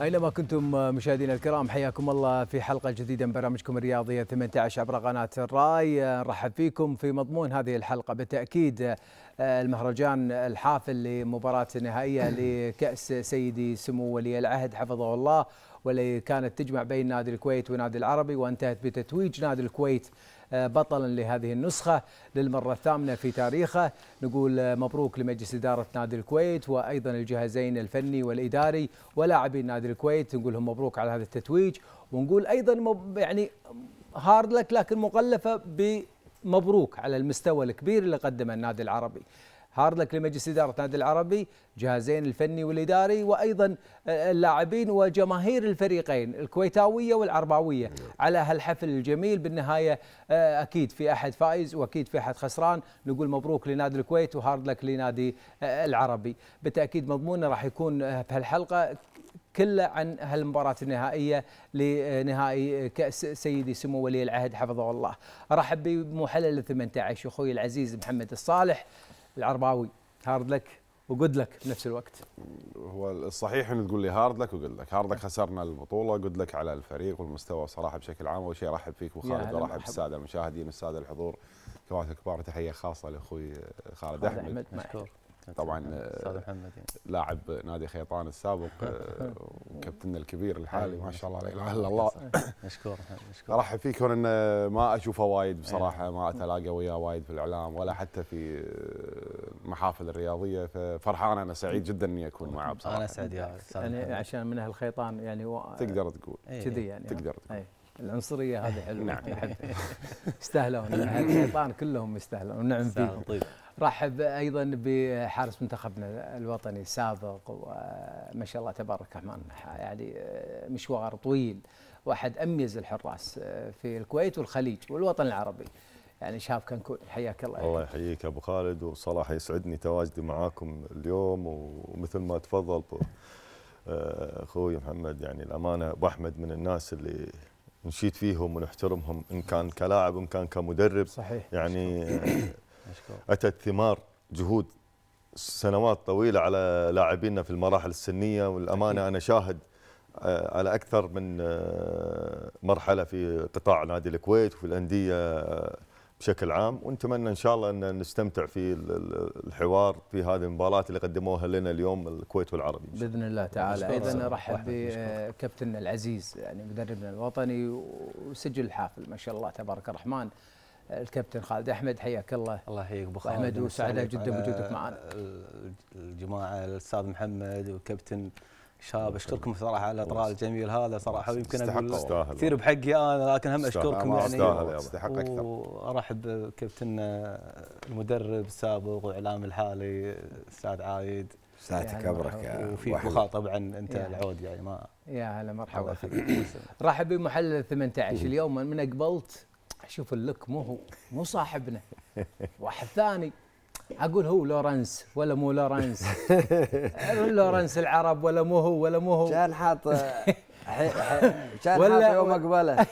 أينما كنتم مشاهدينا الكرام حياكم الله في حلقة جديدة من برامجكم الرياضية 18 عبر قناة الراي نرحب فيكم في مضمون هذه الحلقة بالتأكيد المهرجان الحافل لمباراة نهائية لكأس سيدي سمو ولي العهد حفظه الله واللي كانت تجمع بين نادي الكويت ونادي العربي وانتهت بتتويج نادي الكويت آه، بطلا لهذه النسخة للمرة الثامنة في تاريخه نقول آه، مبروك لمجلس إدارة نادي الكويت وأيضا الجهازين الفني والإداري ولاعبي نادي الكويت نقولهم مبروك على هذا التتويج ونقول أيضا يعني هارد لك لكن مغلفة بمبروك على المستوى الكبير اللي قدمه النادي العربي هارلك لمجلس إدارة النادي العربي جهازين الفني والإداري وأيضا آه، آه، اللاعبين وجماهير الفريقين الكويتاوية والعرباوية على هالحفل الجميل بالنهاية آه، أكيد في أحد فائز وأكيد في أحد خسران نقول مبروك لنادي الكويت وهارلك لنادي العربي بالتأكيد مضموننا راح يكون في هالحلقة كله عن هالمباراة النهائية لنهائي كأس سيدي سمو ولي العهد حفظه الله أرحب بمحلل 18 أخوي العزيز محمد الصالح العرباوي هارد لك وجود لك بنفس الوقت هو الصحيح ان تقول لي هارد لك وجود لك هارد لك خسرنا البطوله جود لك على الفريق والمستوى صراحه بشكل عام اول شيء ارحب فيك وخالد وارحب بالساده المشاهدين والساده الحضور كبار كبار تحيه خاصه لاخوي خالد احمد, أحمد. مشكور طبعا آه، استاذ محمد يعني. لاعب نادي خيطان السابق آه، وكابتننا الكبير الحالي ما شاء الله لا اله الا الله مشكور مشكور ارحب فيك كون ان آه، ما اشوفه وايد بصراحه ما اتلاقى وياه وايد في الاعلام ولا حتى في المحافل الرياضيه ففرحان انا سعيد جدا اني اكون معه بصراحه انا اسعد يا يعني عشان من اهل خيطان يعني و... تقدر تقول كذي يعني تقدر تقول العنصريه هذه حلوه نعم يستاهلون اهل كلهم يستاهلون ونعم فيهم طيب رحب ايضا بحارس منتخبنا الوطني السابق وما شاء الله تبارك الرحمن يعني مشوار طويل واحد اميز الحراس في الكويت والخليج والوطن العربي يعني شاف كنكون حياك الله الله يحييك ابو خالد وصراحه يسعدني تواجدي معاكم اليوم ومثل ما تفضل آه، اخوي محمد يعني الامانه ابو احمد من الناس اللي نشيد فيهم ونحترمهم ان كان كلاعب ان كان كمدرب صحيح يعني أتت ثمار جهود سنوات طويلة على لاعبينا في المراحل السنية والأمانة أنا شاهد آه، على أكثر من آه، مرحلة في قطاع نادي الكويت وفي الأندية آه، بشكل عام ونتمنى إن شاء الله أن نستمتع في الحوار في هذه المباراة اللي قدموها لنا اليوم الكويت والعربي بإذن الله تعالى أيضا نرحب بكابتننا العزيز يعني مدربنا الوطني وسجل الحافل ما شاء الله تبارك الرحمن الكابتن خالد احمد حياك الله الله يحييك ابو خالد احمد وسعداء جدا بوجودك آه، معنا الجماعه الاستاذ محمد والكابتن شاب اشكركم صراحه على الاطراء الجميل هذا صراحه ويمكن اقول كثير بحقي انا لكن هم اشكركم يعني استحق اكثر وارحب بكابتننا المدرب السابق واعلام الحالي استاذ عايد ساعتك ابرك يا وفي بخال طبعا انت يعني العود يعني ما يا هلا مرحبا فيك رحب بمحلل 18 اليوم من قبلت شوف اللوك مو هو مو صاحبنا واحد ثاني اقول هو لورنس ولا مو لورنس لورنس العرب ولا مو هو ولا مو هو كان حاط كان ولا يوم اقبله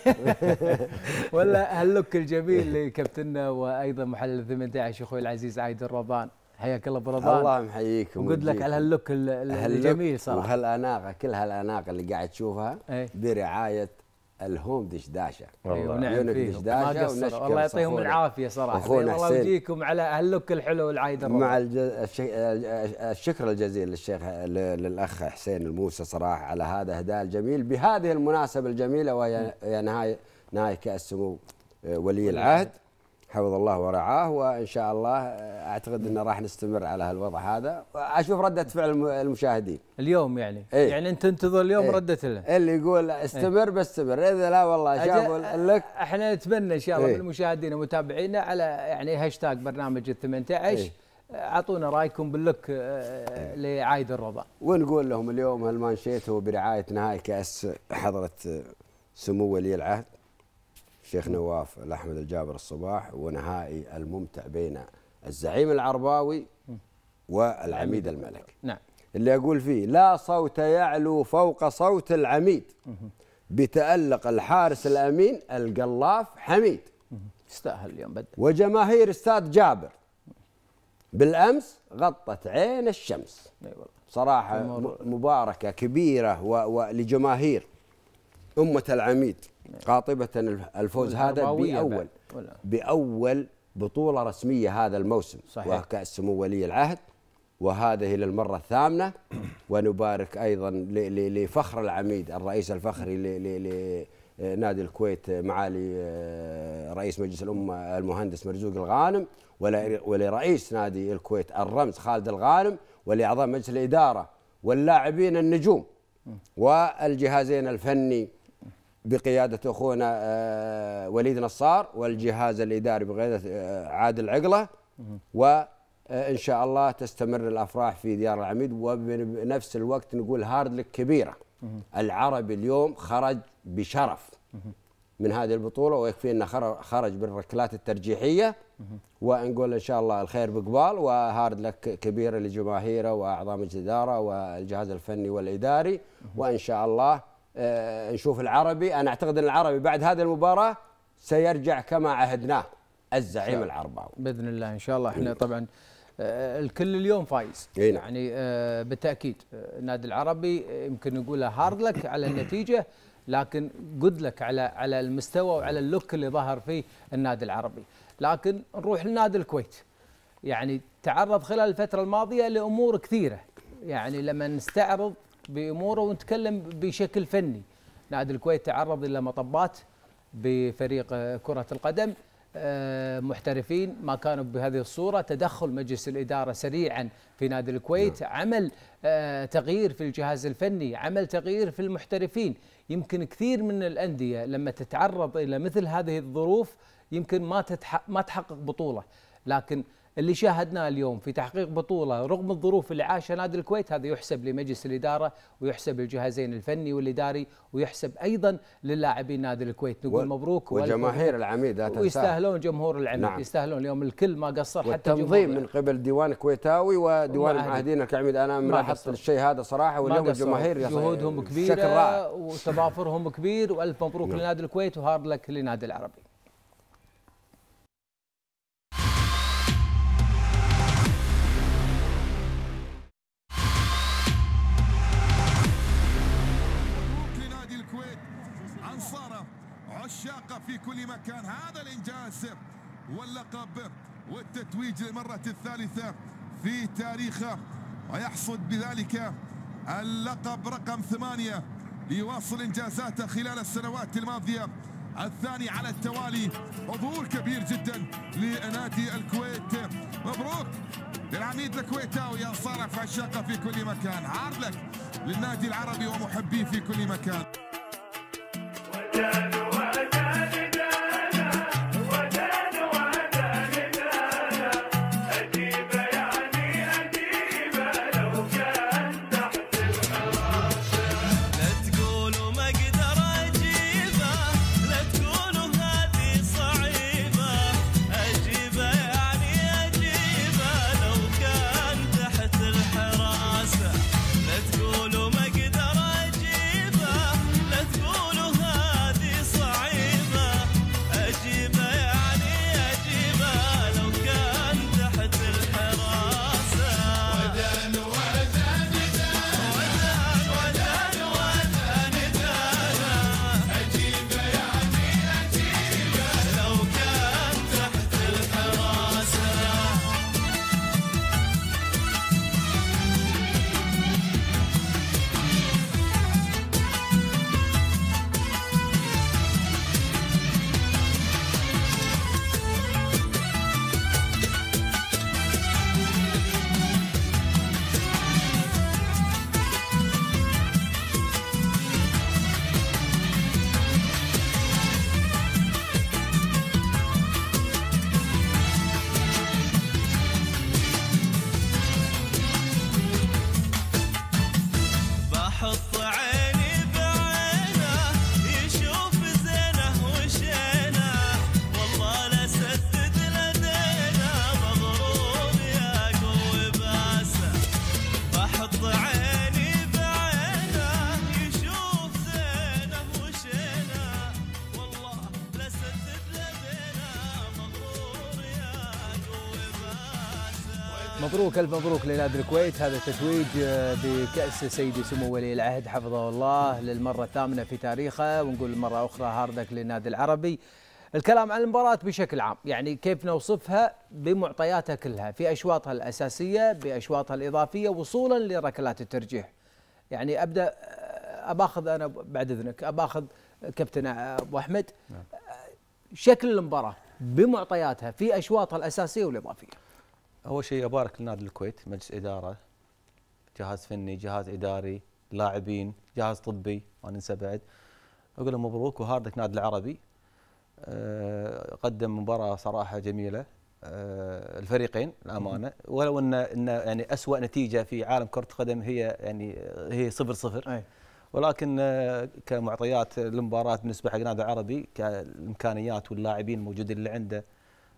ولا هاللوك الجميل لكابتننا وايضا محلل 18 اخوي العزيز عايد الرضان حياك الله ابو رضان الله محييكم وقلت لك على هاللوك الجميل صراحه وهالاناقه كل هالاناقه اللي قاعد تشوفها إيه. برعايه الهوم دشداشه والله ونعم فيهم دشداشه الله يعطيهم العافيه صراحه والله يجيكم على هاللوك الحلو والعايد مع الج... الشكر الجزيل للشيخ للاخ حسين الموسى صراحه على هذا هداء الجميل بهذه المناسبه الجميله وهي نهايه نهايه كاس سمو آه، ولي العهد حفظ الله ورعاه وان شاء الله آه، اعتقد انه راح نستمر على هالوضع هذا واشوف رده فعل المشاهدين اليوم يعني إيه؟ يعني انت تنتظر اليوم إيه؟ رده له اللي يقول استمر إيه؟ بستمر اذا لا والله شافوا لك احنا نتمنى ان شاء الله إيه؟ من المشاهدين ومتابعينا على يعني هاشتاج برنامج ال 18 إيه؟ اعطونا رايكم باللوك آه، إيه. لعايد الرضا ونقول لهم اليوم هالمانشيت هو برعايه نهائي كاس حضره آه، سمو ولي العهد الشيخ نواف الأحمد الجابر الصباح ونهائي الممتع بين الزعيم العرباوي والعميد الملك نعم اللي أقول فيه لا صوت يعلو فوق صوت العميد بتألق الحارس الأمين القلاف حميد يستاهل اليوم بدأ وجماهير استاد جابر بالأمس غطت عين الشمس صراحة مباركة كبيرة ولجماهير أمة العميد قاطبة الفوز هذا بأول بأول بطولة رسمية هذا الموسم صحيح. وكأس سمو ولي العهد وهذه للمرة الثامنة ونبارك أيضا لفخر العميد الرئيس الفخري لنادي الكويت معالي آه، رئيس مجلس الأمة المهندس مرزوق الغانم ولرئيس نادي الكويت الرمز خالد الغانم ولأعضاء مجلس الإدارة واللاعبين النجوم والجهازين الفني بقيادة أخونا آه، وليد نصار والجهاز الإداري بقيادة آه، عادل عقلة وإن آه، شاء الله تستمر الأفراح في ديار العميد وبنفس الوقت نقول هارد لك كبيرة العربي اليوم خرج بشرف من هذه البطولة ويكفي أنه خرج بالركلات الترجيحية ونقول إن شاء الله الخير بقبال وهارد لك كبيرة لجماهيره وأعضاء مجلس الإدارة والجهاز الفني والإداري وإن شاء الله نشوف آه، العربي انا اعتقد ان العربي بعد هذه المباراه سيرجع كما عهدناه الزعيم العرباوي باذن الله ان شاء الله احنا طبعا آه، الكل اليوم فايز نعم. يعني آه، بالتاكيد النادي العربي يمكن نقوله هارد لك على النتيجه لكن جود لك على على المستوى وعلى اللوك اللي ظهر فيه النادي العربي لكن نروح لنادي الكويت يعني تعرض خلال الفتره الماضيه لامور كثيره يعني لما نستعرض باموره ونتكلم بشكل فني نادي الكويت تعرض الى مطبات بفريق كره القدم آه، محترفين ما كانوا بهذه الصورة تدخل مجلس الإدارة سريعا في نادي الكويت نعم. عمل آه، تغيير في الجهاز الفني عمل تغيير في المحترفين يمكن كثير من الأندية لما تتعرض إلى مثل هذه الظروف يمكن ما, ما تحقق بطولة لكن اللي شاهدناه اليوم في تحقيق بطوله رغم الظروف اللي عاشها نادي الكويت هذا يحسب لمجلس الاداره ويحسب للجهازين الفني والاداري ويحسب ايضا للاعبين نادي الكويت نقول و... مبروك وجماهير العميد لا ويستاهلون جمهور العميد نعم. يستاهلون اليوم الكل ما قصر حتى التنظيم من قبل ديوان كويتاوي وديوان معاهدين الكعميد انا ملاحظ الشيء هذا صراحه واليوم الجماهير جهودهم كبيره بشكل رائع وتضافرهم كبير والف مبروك نعم. لنادي الكويت وهارد لك لنادي العربي في كل مكان هذا الإنجاز واللقب والتتويج للمرة الثالثة في تاريخه ويحصد بذلك اللقب رقم ثمانية ليواصل إنجازاته خلال السنوات الماضية الثاني على التوالي حضور كبير جدا لنادي الكويت مبروك للعميد الكويتاوي ينصرف عشاقه في كل مكان عار لك للنادي العربي ومحبيه في كل مكان مبروك الف مبروك لنادي الكويت هذا التتويج آه، بكاس سيدي سمو ولي العهد حفظه الله للمره الثامنه في تاريخه ونقول مره اخرى هاردك للنادي العربي. الكلام عن المباراه بشكل عام يعني كيف نوصفها بمعطياتها كلها في اشواطها الاساسيه باشواطها الاضافيه وصولا لركلات الترجيح. يعني ابدا آه، اباخذ انا بعد اذنك اباخذ كابتن آه، ابو احمد نعم. شكل المباراه بمعطياتها في اشواطها الاساسيه والاضافيه. اول شيء ابارك لنادي الكويت مجلس اداره جهاز فني جهاز اداري لاعبين جهاز طبي ما ننسى بعد اقول له مبروك وهاردك نادي العربي أه قدم مباراه صراحه جميله أه الفريقين الامانه ولو ان ان يعني اسوء نتيجه في عالم كره القدم هي يعني هي صفر صفر أي. ولكن آه، كمعطيات المباراه بالنسبه حق نادي العربي كالامكانيات واللاعبين الموجودين اللي عنده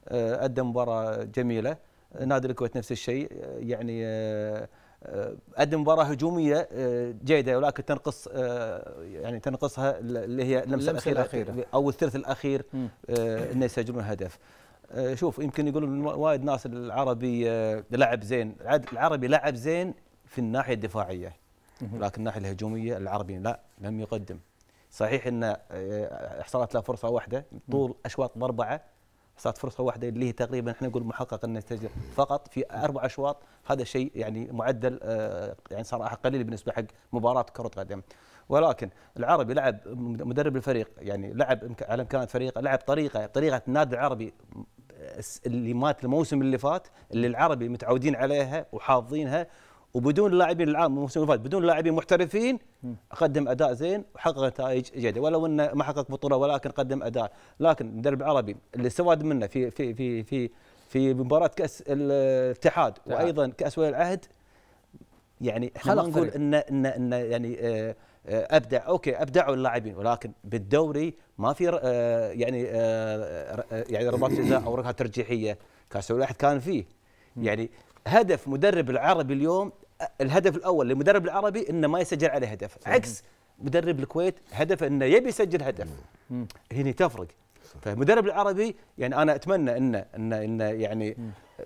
آه، ادى مباراه جميله نادي الكويت نفس الشيء يعني آه، آه، قدم مباراه هجوميه آه، جيده ولكن تنقص يعني تنقصها اللي هي اللمسه الاخيره, الأخيرة. او الثلث الاخير انه يسجلون هدف شوف يمكن يقولون وايد ناس العربي لعب زين العربي لعب زين في الناحيه الدفاعيه لكن الناحيه الهجوميه العربي لا لم يقدم صحيح ان حصلت له فرصه واحده طول اشواط اربعه صارت فرصه واحده اللي هي تقريبا احنا نقول محقق النتيجه فقط في اربع اشواط هذا شيء يعني معدل آه، يعني صراحه قليل بالنسبه حق مباراه كره قدم ولكن العربي لعب مدرب الفريق يعني لعب على امكانات فريقه لعب طريقه طريقه النادي العربي آه، اللي مات الموسم اللي فات اللي العربي متعودين عليها وحافظينها وبدون لاعبين العام الموسم اللي فات بدون لاعبين محترفين قدم اداء زين وحقق نتائج جيده ولو انه ما حقق بطوله ولكن قدم اداء لكن المدرب العربي اللي استفاد منه في في في في في مباراه كاس الاتحاد وايضا كاس ولي العهد يعني احنا نقول ان ان ان يعني آه، آه، ابدع اوكي ابدعوا اللاعبين ولكن بالدوري ما في آه، يعني يعني رباط جزاء او ركعه ترجيحيه كاس ولي العهد كان فيه يعني هدف مدرب العربي اليوم الهدف الاول للمدرب العربي انه ما يسجل عليه هدف صحيح. عكس مدرب الكويت هدفه انه يبي يسجل هدف هنا تفرق فالمدرب طيب، العربي يعني انا اتمنى انه انه انه يعني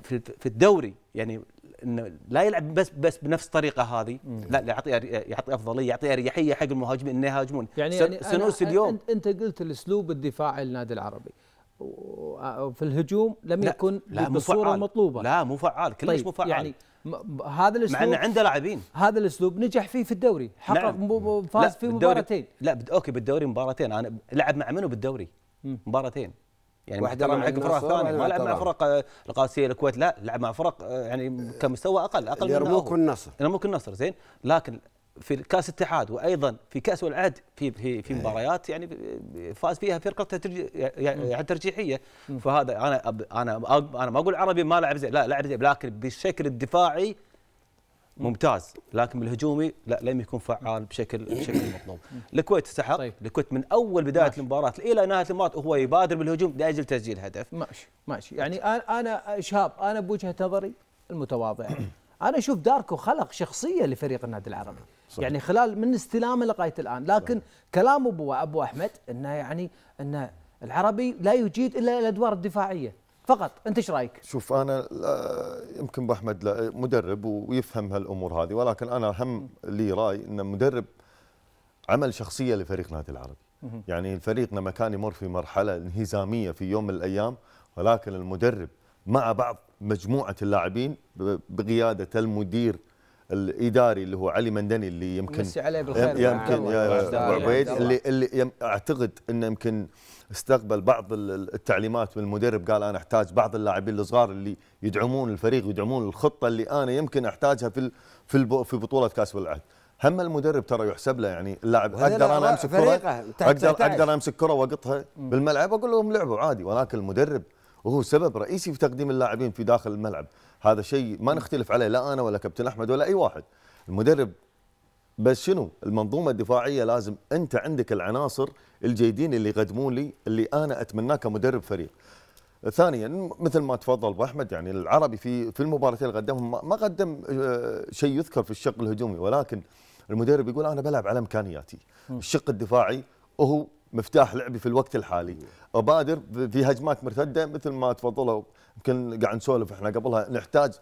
في في الدوري يعني انه لا يلعب بس بس بنفس الطريقه هذه لا يعطي يعطي افضليه يعطي اريحيه حق المهاجمين انه يهاجمون يعني, يعني سنوس اليوم انت قلت الاسلوب الدفاعي للنادي العربي في الهجوم لم لا يكن لا بالصوره المطلوبه لا مو فعال كلش طيب مو فعال يعني هذا الاسلوب مع انه عنده لاعبين هذا الاسلوب نجح فيه في الدوري حقق نعم. فاز في مباراتين لا اوكي بالدوري مباراتين انا لعب مع منو بالدوري؟ مباراتين يعني واحد مع فرق ثانيه ما لعب مع فرق آه، القادسيه الكويت لا لعب مع فرق آه، يعني كمستوى اقل اقل من يرموك النصر يرموك النصر زين لكن في كاس اتحاد وايضا في كاس والعهد في في في إيه. مباريات يعني فاز فيها فرقه ترجي يعني ترجيحيه فهذا انا انا انا ما اقول عربي ما لعب زين لا لعب زين لكن بالشكل الدفاعي ممتاز لكن بالهجومي لا لم يكون فعال بشكل بشكل مطلوب الكويت استحق طيب. الكويت من اول بدايه ماشي. المباراه الى نهايه المباراه هو يبادر بالهجوم لاجل تسجيل هدف ماشي ماشي يعني انا انا شهاب انا بوجهه نظري المتواضعه انا اشوف داركو خلق شخصيه لفريق النادي العربي صحيح. يعني خلال من استلامه لغايه الان لكن صحيح. كلام ابو ابو احمد انه يعني ان العربي لا يجيد الا الادوار الدفاعيه فقط انت ايش رايك شوف انا يمكن ابو احمد مدرب ويفهم هالامور هذه ولكن انا هم لي راي ان مدرب عمل شخصيه لفريق النادي العربي يعني الفريق لما كان يمر في مرحله انهزاميه في يوم من الايام ولكن المدرب مع بعض مجموعه اللاعبين بقياده المدير الاداري اللي هو علي مندني اللي يمكن عليه بالخير يمكن يا عبيد اللي اللي اعتقد انه يمكن استقبل بعض التعليمات من المدرب قال انا احتاج بعض اللاعبين الصغار اللي يدعمون الفريق ويدعمون الخطه اللي انا يمكن احتاجها في في في بطوله كاس العالم هم المدرب ترى يحسب له يعني اللاعب اقدر انا امسك كره اقدر اقدر امسك كره واقطها بالملعب اقول لهم لعبوا عادي ولكن المدرب وهو سبب رئيسي في تقديم اللاعبين في داخل الملعب هذا شيء ما نختلف عليه لا انا ولا كابتن احمد ولا اي واحد المدرب بس شنو المنظومه الدفاعيه لازم انت عندك العناصر الجيدين اللي يقدمون لي اللي انا اتمناه كمدرب فريق ثانيا مثل ما تفضل ابو احمد يعني العربي في في المباراتين اللي قدمهم ما قدم آه، شيء يذكر في الشق الهجومي ولكن المدرب يقول انا بلعب على امكانياتي الشق الدفاعي وهو مفتاح لعبي في الوقت الحالي ابادر في هجمات مرتده مثل ما تفضلوا يمكن قاعد نسولف احنا قبلها نحتاج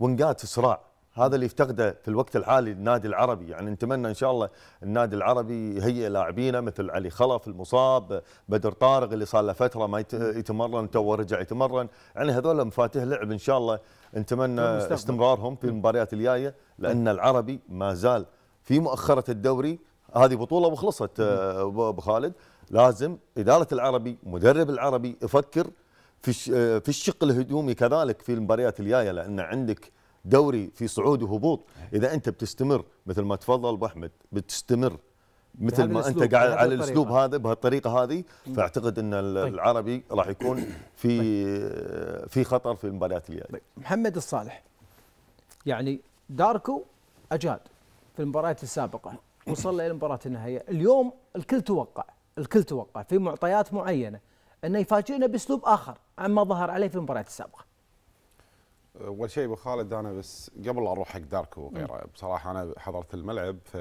ونقات صراع هذا اللي يفتقده في الوقت الحالي النادي العربي يعني نتمنى ان شاء الله النادي العربي يهيئ لاعبينه مثل علي خلف المصاب بدر طارق اللي صار له فتره ما يتمرن تو رجع يتمرن يعني هذول مفاتيح لعب ان شاء الله نتمنى استمرارهم في المباريات الجايه لان العربي ما زال في مؤخره الدوري هذه بطوله وخلصت آه، ابو خالد لازم اداره العربي مدرب العربي يفكر في آه، في الشق الهجومي كذلك في المباريات الجايه لان عندك دوري في صعود وهبوط اذا انت بتستمر مثل ما تفضل ابو احمد بتستمر مثل ما انت قاعد على الاسلوب هذا بهالطريقه هذه فاعتقد ان طيب. العربي راح يكون في طيب. آه، في خطر في المباريات الجايه طيب. محمد الصالح يعني داركو اجاد في المباريات السابقه وصلنا الى مباراه النهائيه، اليوم الكل توقع الكل توقع في معطيات معينه انه يفاجئنا باسلوب اخر عما ظهر عليه في المباريات السابقه. اول شيء ابو خالد انا بس قبل اروح حق داركو وغيره بصراحه انا حضرت الملعب ف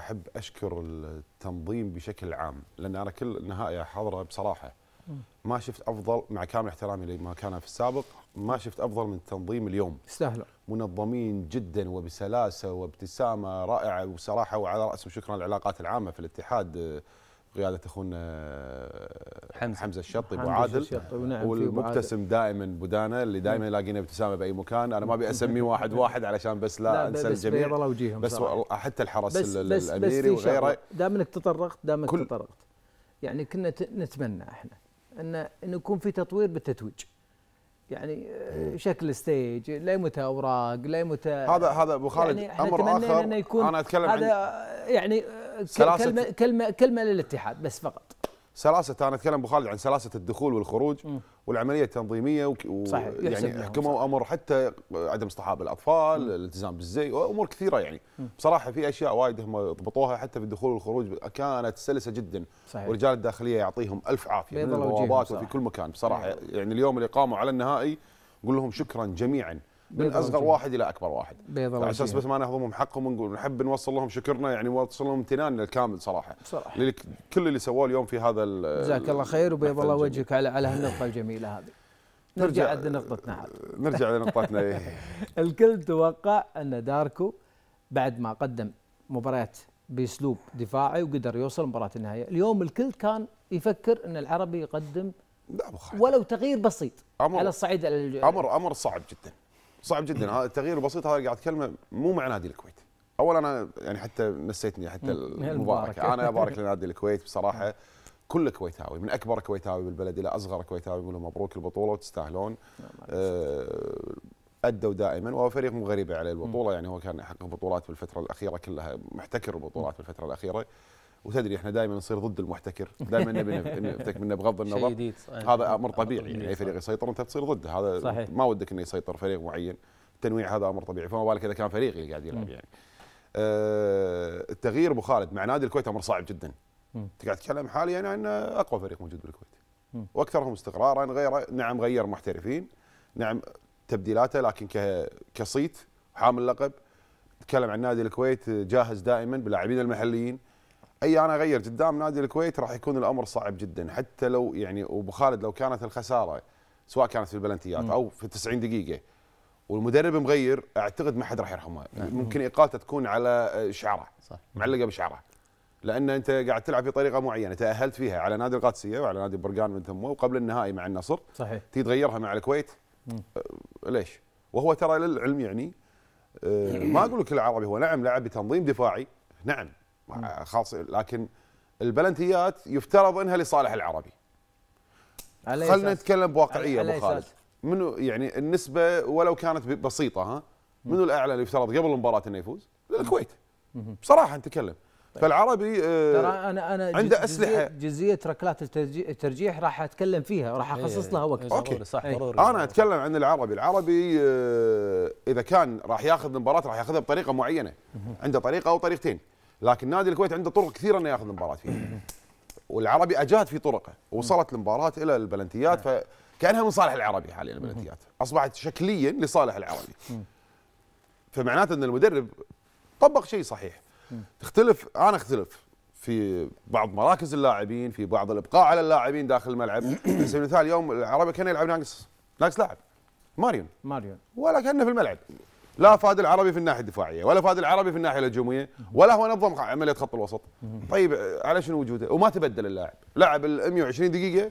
احب اشكر التنظيم بشكل عام لان انا كل نهائي حضره بصراحه ما شفت افضل مع كامل احترامي لما كان في السابق ما شفت افضل من التنظيم اليوم. يستاهلون. منظمين جدا وبسلاسه وابتسامه رائعه وصراحه وعلى راسهم شكرا العلاقات العامه في الاتحاد آه، قياده اخونا آه، حمزه حمزه الشطي ابو عادل والمبتسم دائما بدانا اللي دائما يلاقينا ابتسامه باي مكان انا ما ابي اسمي واحد واحد علشان بس لا, لا انسى الجميع بس, صراحة. بس حتى الحرس بس الاميري بس وغيره دام انك تطرقت دام انك تطرقت يعني كنا نتمنى احنا ان انه يكون في تطوير بالتتويج يعني إيه. آه، شكل ستيج لا يموت اوراق لا يموت آه، هذا هذا ابو خالد يعني امر اخر انه يكون انا اتكلم هذا عن يعني آه، كلمه كلمه كلمه للاتحاد بس فقط سلاسه انا اتكلم ابو خالد عن سلاسه الدخول والخروج م. والعمليه التنظيميه و... صحيح يعني حكموا امر حتى عدم اصطحاب الاطفال، م. الالتزام بالزي وامور كثيره يعني م. بصراحه في اشياء وايد هم ضبطوها حتى في الدخول والخروج كانت سلسه جدا صحيح. ورجال الداخليه يعطيهم الف عافيه من البوابات وفي كل مكان بصراحه أيوة. يعني اليوم اللي قاموا على النهائي نقول لهم شكرا جميعا من اصغر جميل. واحد الى اكبر واحد على اساس بس ما نهضمهم حقهم ونقول نحب نوصل لهم شكرنا يعني نوصل لهم امتناننا الكامل صراحه صراحه كل اللي سووه اليوم في هذا جزاك الله خير وبيض الله وجهك على على هالنقطه الجميله هذه نرجع لنقطتنا عاد نرجع لنقطتنا إيه. الكل توقع ان داركو بعد ما قدم مباريات باسلوب دفاعي وقدر يوصل مباراه النهائيه اليوم الكل كان يفكر ان العربي يقدم لا ولو تغيير بسيط أمر على الصعيد امر امر صعب جدا صعب جدا هذا التغيير البسيط هذا قاعد اتكلمه مو مع نادي الكويت اول انا يعني حتى نسيتني حتى المباركه انا ابارك لنادي الكويت بصراحه كل كويتاوي من اكبر كويتاوي بالبلد الى اصغر كويتاوي يقول مبروك البطوله وتستاهلون نعم. آه، ادوا دائما وهو فريق مو غريب عليه البطوله يعني هو كان يحقق بطولات بالفتره الاخيره كلها محتكر البطولات بالفتره الاخيره وتدري احنا دائما نصير ضد المحتكر دائما نبي نفتك منه بغض النظر هذا امر طبيعي يعني اي فريق يسيطر انت تصير ضده هذا صحيح. ما ودك انه يسيطر فريق معين التنويع هذا امر طبيعي فما بالك اذا كان فريق اللي قاعد يلعب يعني آه التغيير ابو خالد مع نادي الكويت امر صعب جدا انت قاعد تتكلم حاليا يعني عن اقوى فريق موجود بالكويت واكثرهم استقرارا غير نعم غير محترفين نعم تبديلاته لكن كصيت حامل لقب تكلم عن نادي الكويت جاهز دائما باللاعبين المحليين اي انا اغير قدام نادي الكويت راح يكون الامر صعب جدا حتى لو يعني ابو خالد لو كانت الخساره سواء كانت في البلنتيات او في 90 دقيقه والمدرب مغير اعتقد ما حد راح يرحمه ممكن ايقاته تكون على شعره صح. معلقه بشعره لان انت قاعد تلعب بطريقه معينه تاهلت فيها على نادي القادسيه وعلى نادي برقان من ثم وقبل النهائي مع النصر صحيح تي تغيرها مع الكويت مم. أه، ليش؟ وهو ترى للعلم يعني أه، ما اقول لك العربي هو نعم لعب بتنظيم دفاعي نعم خاص لكن البلنتيات يفترض انها لصالح العربي خلينا نتكلم بواقعيه ابو خالد منو يعني النسبه ولو كانت بسيطه ها منو الاعلى اللي يفترض قبل المباراه انه يفوز؟ الكويت بصراحه نتكلم طيب. فالعربي آه، ترى انا انا عنده اسلحه جزئيه ركلات الترجيح راح اتكلم فيها راح إيه، اخصص لها إيه، وقت اوكي صح إيه. ضروري انا اتكلم عن العربي العربي آه، اذا كان راح ياخذ المباراه راح ياخذها بطريقه معينه عنده طريقه او طريقتين لكن نادي الكويت عنده طرق كثيره انه ياخذ المباراه فيها والعربي اجاد في طرقه وصلت المباراه الى البلنتيات نعم. فكانها من صالح العربي حاليا البلنتيات اصبحت شكليا لصالح العربي فمعناته ان المدرب طبق شيء صحيح تختلف انا اختلف في بعض مراكز اللاعبين في بعض الابقاء على اللاعبين داخل الملعب على سبيل المثال اليوم العربي كان يلعب ناقص ناقص لاعب ماريون ماريون ولا كانه في الملعب لا فهد العربي في الناحيه الدفاعيه ولا فهد العربي في الناحيه الهجوميه ولا هو نظم عمليه خط الوسط طيب على شنو وجوده وما تبدل اللاعب لعب ال 120 دقيقه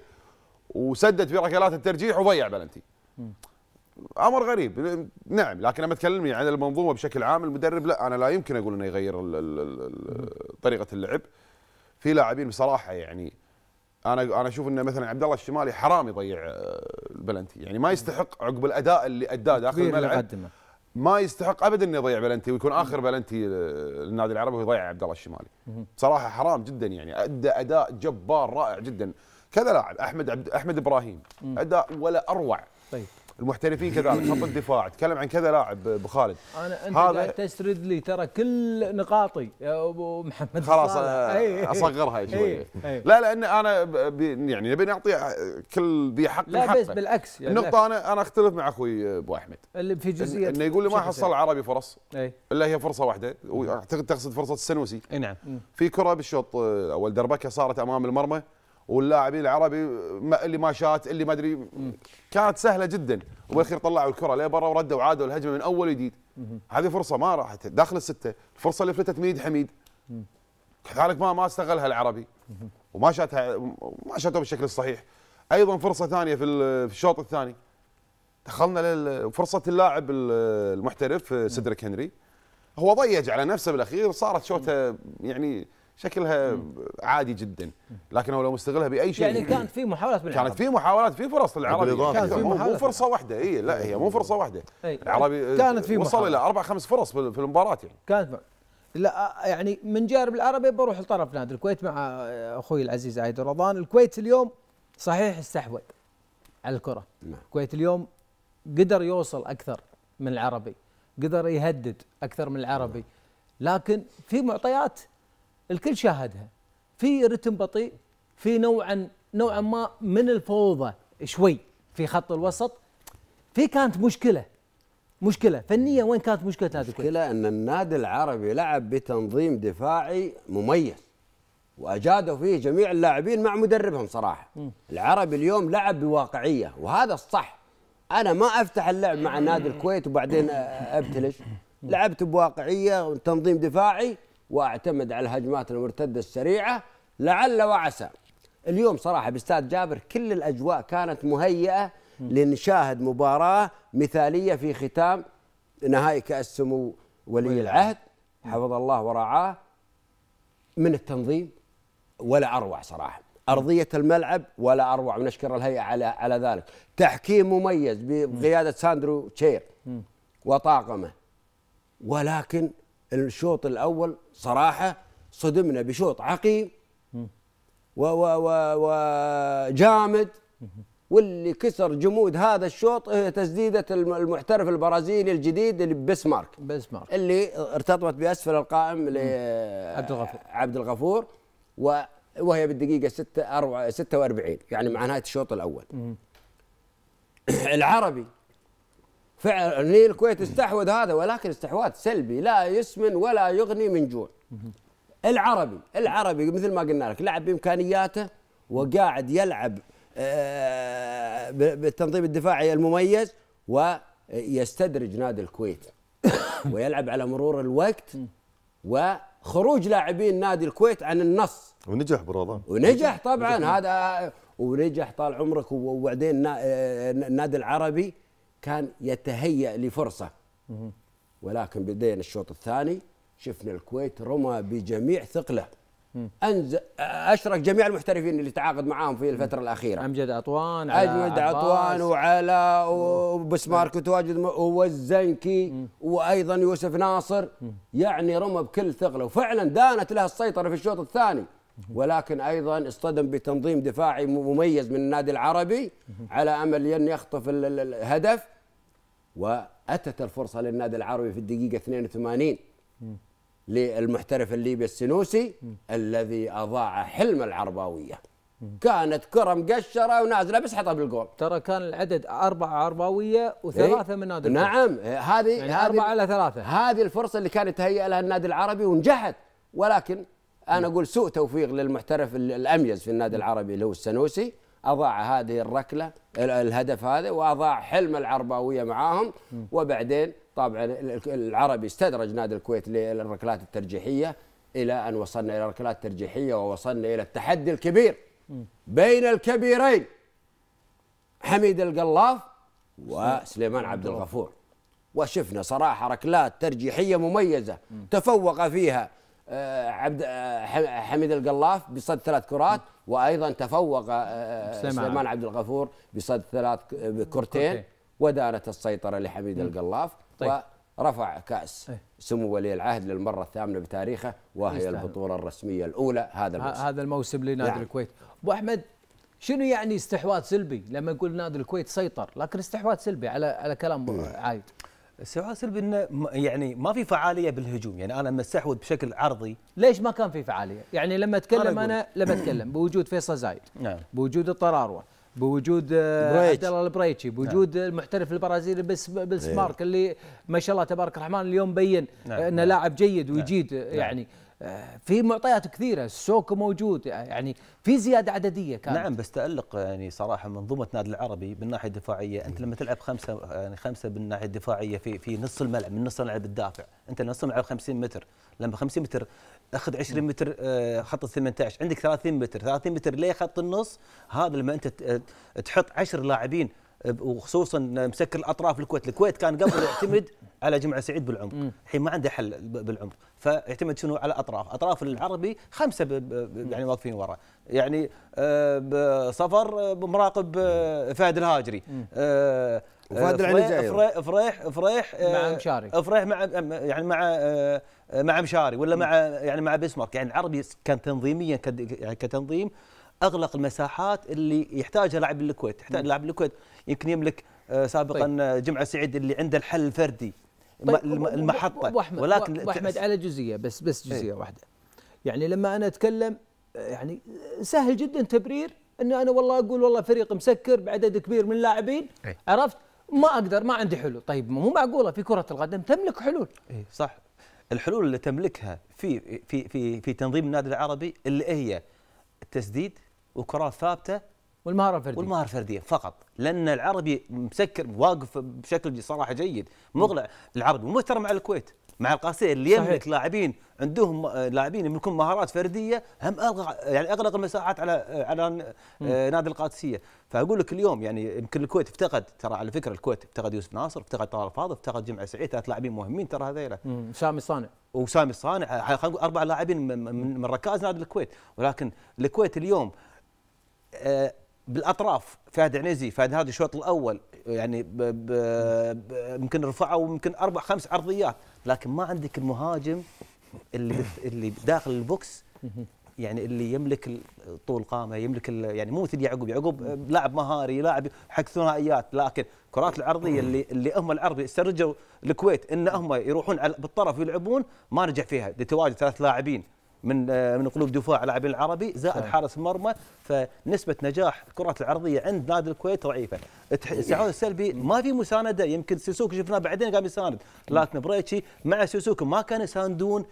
وسدد في ركلات الترجيح وضيع بلنتي امر غريب نعم لكن لما تكلمني يعني عن المنظومه بشكل عام المدرب لا انا لا يمكن اقول انه يغير طريقه اللعب في لاعبين بصراحه يعني انا انا اشوف انه مثلا عبد الله الشمالي حرام يضيع آه، البلنتي يعني ما يستحق عقب الاداء اللي اداه داخل الملعب ما يستحق ابدا انه يضيع بلنتي ويكون اخر بلنتي للنادي العربي ويضيع عبد الله الشمالي صراحه حرام جدا يعني ادى اداء جبار رائع جدا كذا لاعب احمد عبد احمد ابراهيم اداء ولا اروع طيب المحترفين كذلك خط الدفاع تكلم عن كذا لاعب ابو خالد انا انت هذا تسرد لي ترى كل نقاطي يا ابو محمد خلاص آه، إيه. اصغرها شوي إيه. إيه. لا لان انا يعني نبي نعطي كل ذي حق لا بس بالعكس يعني النقطه انا انا اختلف مع اخوي ابو احمد اللي في جزئيه انه يقول لي ما حصل العربي فرص الا هي فرصه واحده واعتقد تقصد فرصه السنوسي اي نعم في كره بالشوط الاول آه، دربكه صارت امام المرمى واللاعبين العربي اللي ما شات اللي ما ادري كانت سهله جدا وبالاخير طلعوا الكره لبرا وردوا وعادوا الهجمه من اول وجديد هذه فرصه ما راحت داخل السته الفرصه اللي فلتت من ايد حميد كذلك ما ما استغلها العربي وما شاتها ما شاتها بالشكل الصحيح ايضا فرصه ثانيه في الشوط الثاني دخلنا فرصه اللاعب المحترف آه، سدريك هنري هو ضيج على نفسه بالاخير صارت شوته يعني شكلها عادي جدا لكن لو مستغلها باي شيء يعني كانت في محاولات بالعربي كانت في محاولات في فرص للعربي كانت في يعني مو فرصه واحده اي لا هي مو أيوة. فرصه واحده أيوة. العربي كانت في وصل الى اربع خمس فرص في المباراه يعني كانت لا يعني من جانب العربي بروح لطرف نادي الكويت مع اخوي العزيز عايد رضان الكويت اليوم صحيح استحوذ على الكره نعم. الكويت اليوم قدر يوصل اكثر من العربي قدر يهدد اكثر من العربي نعم. لكن في معطيات الكل شاهدها في رتم بطيء في نوعا نوعا ما من الفوضى شوي في خط الوسط في كانت مشكله مشكله فنيه وين كانت مشكله نادي الكويت؟ مشكله ان النادي العربي لعب بتنظيم دفاعي مميز واجادوا فيه جميع اللاعبين مع مدربهم صراحه م. العربي اليوم لعب بواقعيه وهذا الصح انا ما افتح اللعب مع نادي الكويت وبعدين ابتلش لعبت بواقعيه وتنظيم دفاعي واعتمد على الهجمات المرتده السريعه لعل وعسى اليوم صراحه باستاذ جابر كل الاجواء كانت مهيئه لنشاهد مباراه مثاليه في ختام نهائي كاس سمو ولي العهد حفظ الله ورعاه من التنظيم ولا اروع صراحه ارضيه الملعب ولا اروع ونشكر الهيئه على على ذلك تحكيم مميز بقياده ساندرو تشير وطاقمه ولكن الشوط الاول صراحه صدمنا بشوط عقيم و و و وجامد واللي كسر جمود هذا الشوط هي تسديده المحترف البرازيلي الجديد اللي بسمارك بسمارك اللي ارتطمت باسفل القائم لعبد الغفور عبد الغفور وهي بالدقيقه 6 46 يعني مع نهايه الشوط الاول العربي فعلا الكويت استحوذ هذا ولكن استحواذ سلبي لا يسمن ولا يغني من جوع العربي العربي مثل ما قلنا لك لعب بامكانياته وقاعد يلعب آه، بالتنظيم الدفاعي المميز ويستدرج نادي الكويت ويلعب على مرور الوقت وخروج لاعبين نادي الكويت عن النص ونجح برضه ونجح طبعا هذا ونجح طال عمرك وبعدين النادي آه، العربي كان يتهيأ لفرصة ولكن بدينا الشوط الثاني شفنا الكويت رمى بجميع ثقله انزل اشرك جميع المحترفين اللي تعاقد معاهم في الفتره الاخيره امجد عطوان اجمد عطوان وعلاء وبسمارك وتواجد والزنكي وايضا يوسف ناصر يعني رمى بكل ثقله وفعلا دانت لها السيطره في الشوط الثاني ولكن ايضا اصطدم بتنظيم دفاعي مميز من النادي العربي على امل ان يخطف الهدف واتت الفرصه للنادي العربي في الدقيقه 82 للمحترف الليبي السنوسي الذي اضاع حلم العرباويه كانت كره مقشره ونازله بس حطها بالجول ترى كان العدد أربعة عرباويه وثلاثه إيه؟ من نادي نعم هذه يعني هذه أربعة على ثلاثة هذه الفرصه اللي كانت تهيئ لها النادي العربي ونجحت ولكن انا اقول سوء توفيق للمحترف الاميز في النادي العربي اللي هو السنوسي اضاع هذه الركله الهدف هذا واضاع حلم العرباويه معاهم وبعدين طبعا العربي استدرج نادي الكويت للركلات الترجيحيه الى ان وصلنا الى ركلات ترجيحيه ووصلنا الى التحدي الكبير بين الكبيرين حميد القلاف وسليمان عبد الغفور وشفنا صراحه ركلات ترجيحيه مميزه تفوق فيها آه، عبد آه، حميد القلاف بصد ثلاث كرات وايضا تفوق آه، سليمان عبد الغفور بصد ثلاث كرتين ودارت السيطره لحميد القلاف طيب. ورفع كاس إيه. سمو ولي العهد للمره الثامنه بتاريخه وهي البطوله الرسميه الاولى هذا الموسم هذا الموسم لنادي نعم. الكويت ابو احمد شنو يعني استحواذ سلبي لما نقول نادي الكويت سيطر لكن استحواذ سلبي على على كلام عايد استاذ سلبي انه يعني ما في فعاليه بالهجوم يعني انا لما استحوذ بشكل عرضي ليش ما كان في فعاليه؟ يعني لما اتكلم انا, أنا لما اتكلم بوجود فيصل زايد نعم. بوجود الطراروه بوجود آه، عبد الله البريتشي نعم. بوجود نعم. المحترف البرازيلي بس بالسمارك إيه. اللي ما شاء الله تبارك الرحمن اليوم بين نعم. انه لاعب جيد ويجيد نعم. يعني نعم. في معطيات كثيره السوق موجود يعني في زياده عدديه كانت نعم بس تالق يعني صراحه منظومه نادي العربي من الناحيه الدفاعيه انت لما تلعب خمسه يعني خمسه بالناحيه الدفاعيه في في نص الملعب من نص الملعب الدافع انت نص الملعب 50 متر لما 50 متر اخذ 20 متر آه، خط ال 18 عندك 30 متر 30 متر ليه خط النص هذا لما انت آه، تحط 10 لاعبين آه، وخصوصا مسكر الاطراف الكويت الكويت كان قبل يعتمد على جمعه سعيد بالعمق الحين ما عنده حل بالعمق فيعتمد شنو على اطراف اطراف العربي خمسه يعني واقفين ورا يعني آه، صفر آه، مراقب آه، فهد الهاجري فهد فريح فريح فريح مع مشاري فريح مع يعني مع مع مشاري ولا مع يعني مع بسمارك يعني العربي كان تنظيميا يعني كتنظيم اغلق المساحات اللي يحتاجها لاعب الكويت يحتاج لاعب الكويت يمكن يملك سابقا طيب. جمعه سعيد اللي عنده الحل الفردي طيب المحطه وأحمد ولكن احمد على جزئيه بس بس إيه. جزئيه واحده يعني لما انا اتكلم آه، يعني سهل جدا تبرير ان انا والله اقول والله فريق مسكر بعدد كبير من اللاعبين إيه. عرفت ما اقدر ما عندي حلول طيب مو معقوله في كره القدم تملك حلول اي صح الحلول اللي تملكها في في في في تنظيم النادي العربي اللي هي تسديد وكرات ثابته والمهاره الفرديه والمهاره الفرديه فقط لان العربي مسكر واقف بشكل صراحه جيد مغلق العربي ومحترم على الكويت مع القاسيه اللي يملك لاعبين عندهم آه، لاعبين يملكون مهارات فرديه هم اغلق يعني اغلق المساحات على آه، على آه، نادي القادسيه فاقول لك اليوم يعني يمكن الكويت افتقد ترى على فكره الكويت افتقد يوسف ناصر افتقد طلال فاضل افتقد جمعه سعيد ثلاث لاعبين مهمين ترى هذيلا سامي صانع وسامي صانع اربع لاعبين من, من ركائز نادي الكويت ولكن الكويت اليوم بالاطراف فهد عنيزي فهد هذا الشوط الاول يعني يمكن رفعوا يمكن اربع خمس عرضيات لكن ما عندك المهاجم اللي اللي داخل البوكس يعني اللي يملك طول قامه يملك يعني مو مثل يعقوب يعقوب لاعب مهاري لاعب حق ثنائيات لكن كرات العرضيه اللي اللي هم العربي استرجوا الكويت ان هم يروحون بالطرف يلعبون ما نجح فيها لتواجد ثلاث لاعبين من آه، من قلوب دفاع اللاعبين العربي زائد حارس مرمى فنسبه نجاح الكرات العرضيه عند نادي الكويت ضعيفه سعود السلبي ما في مسانده يمكن سيسوك شفناه بعدين قام يساند لكن بريتشي مع سيسوك ما كانوا يساندون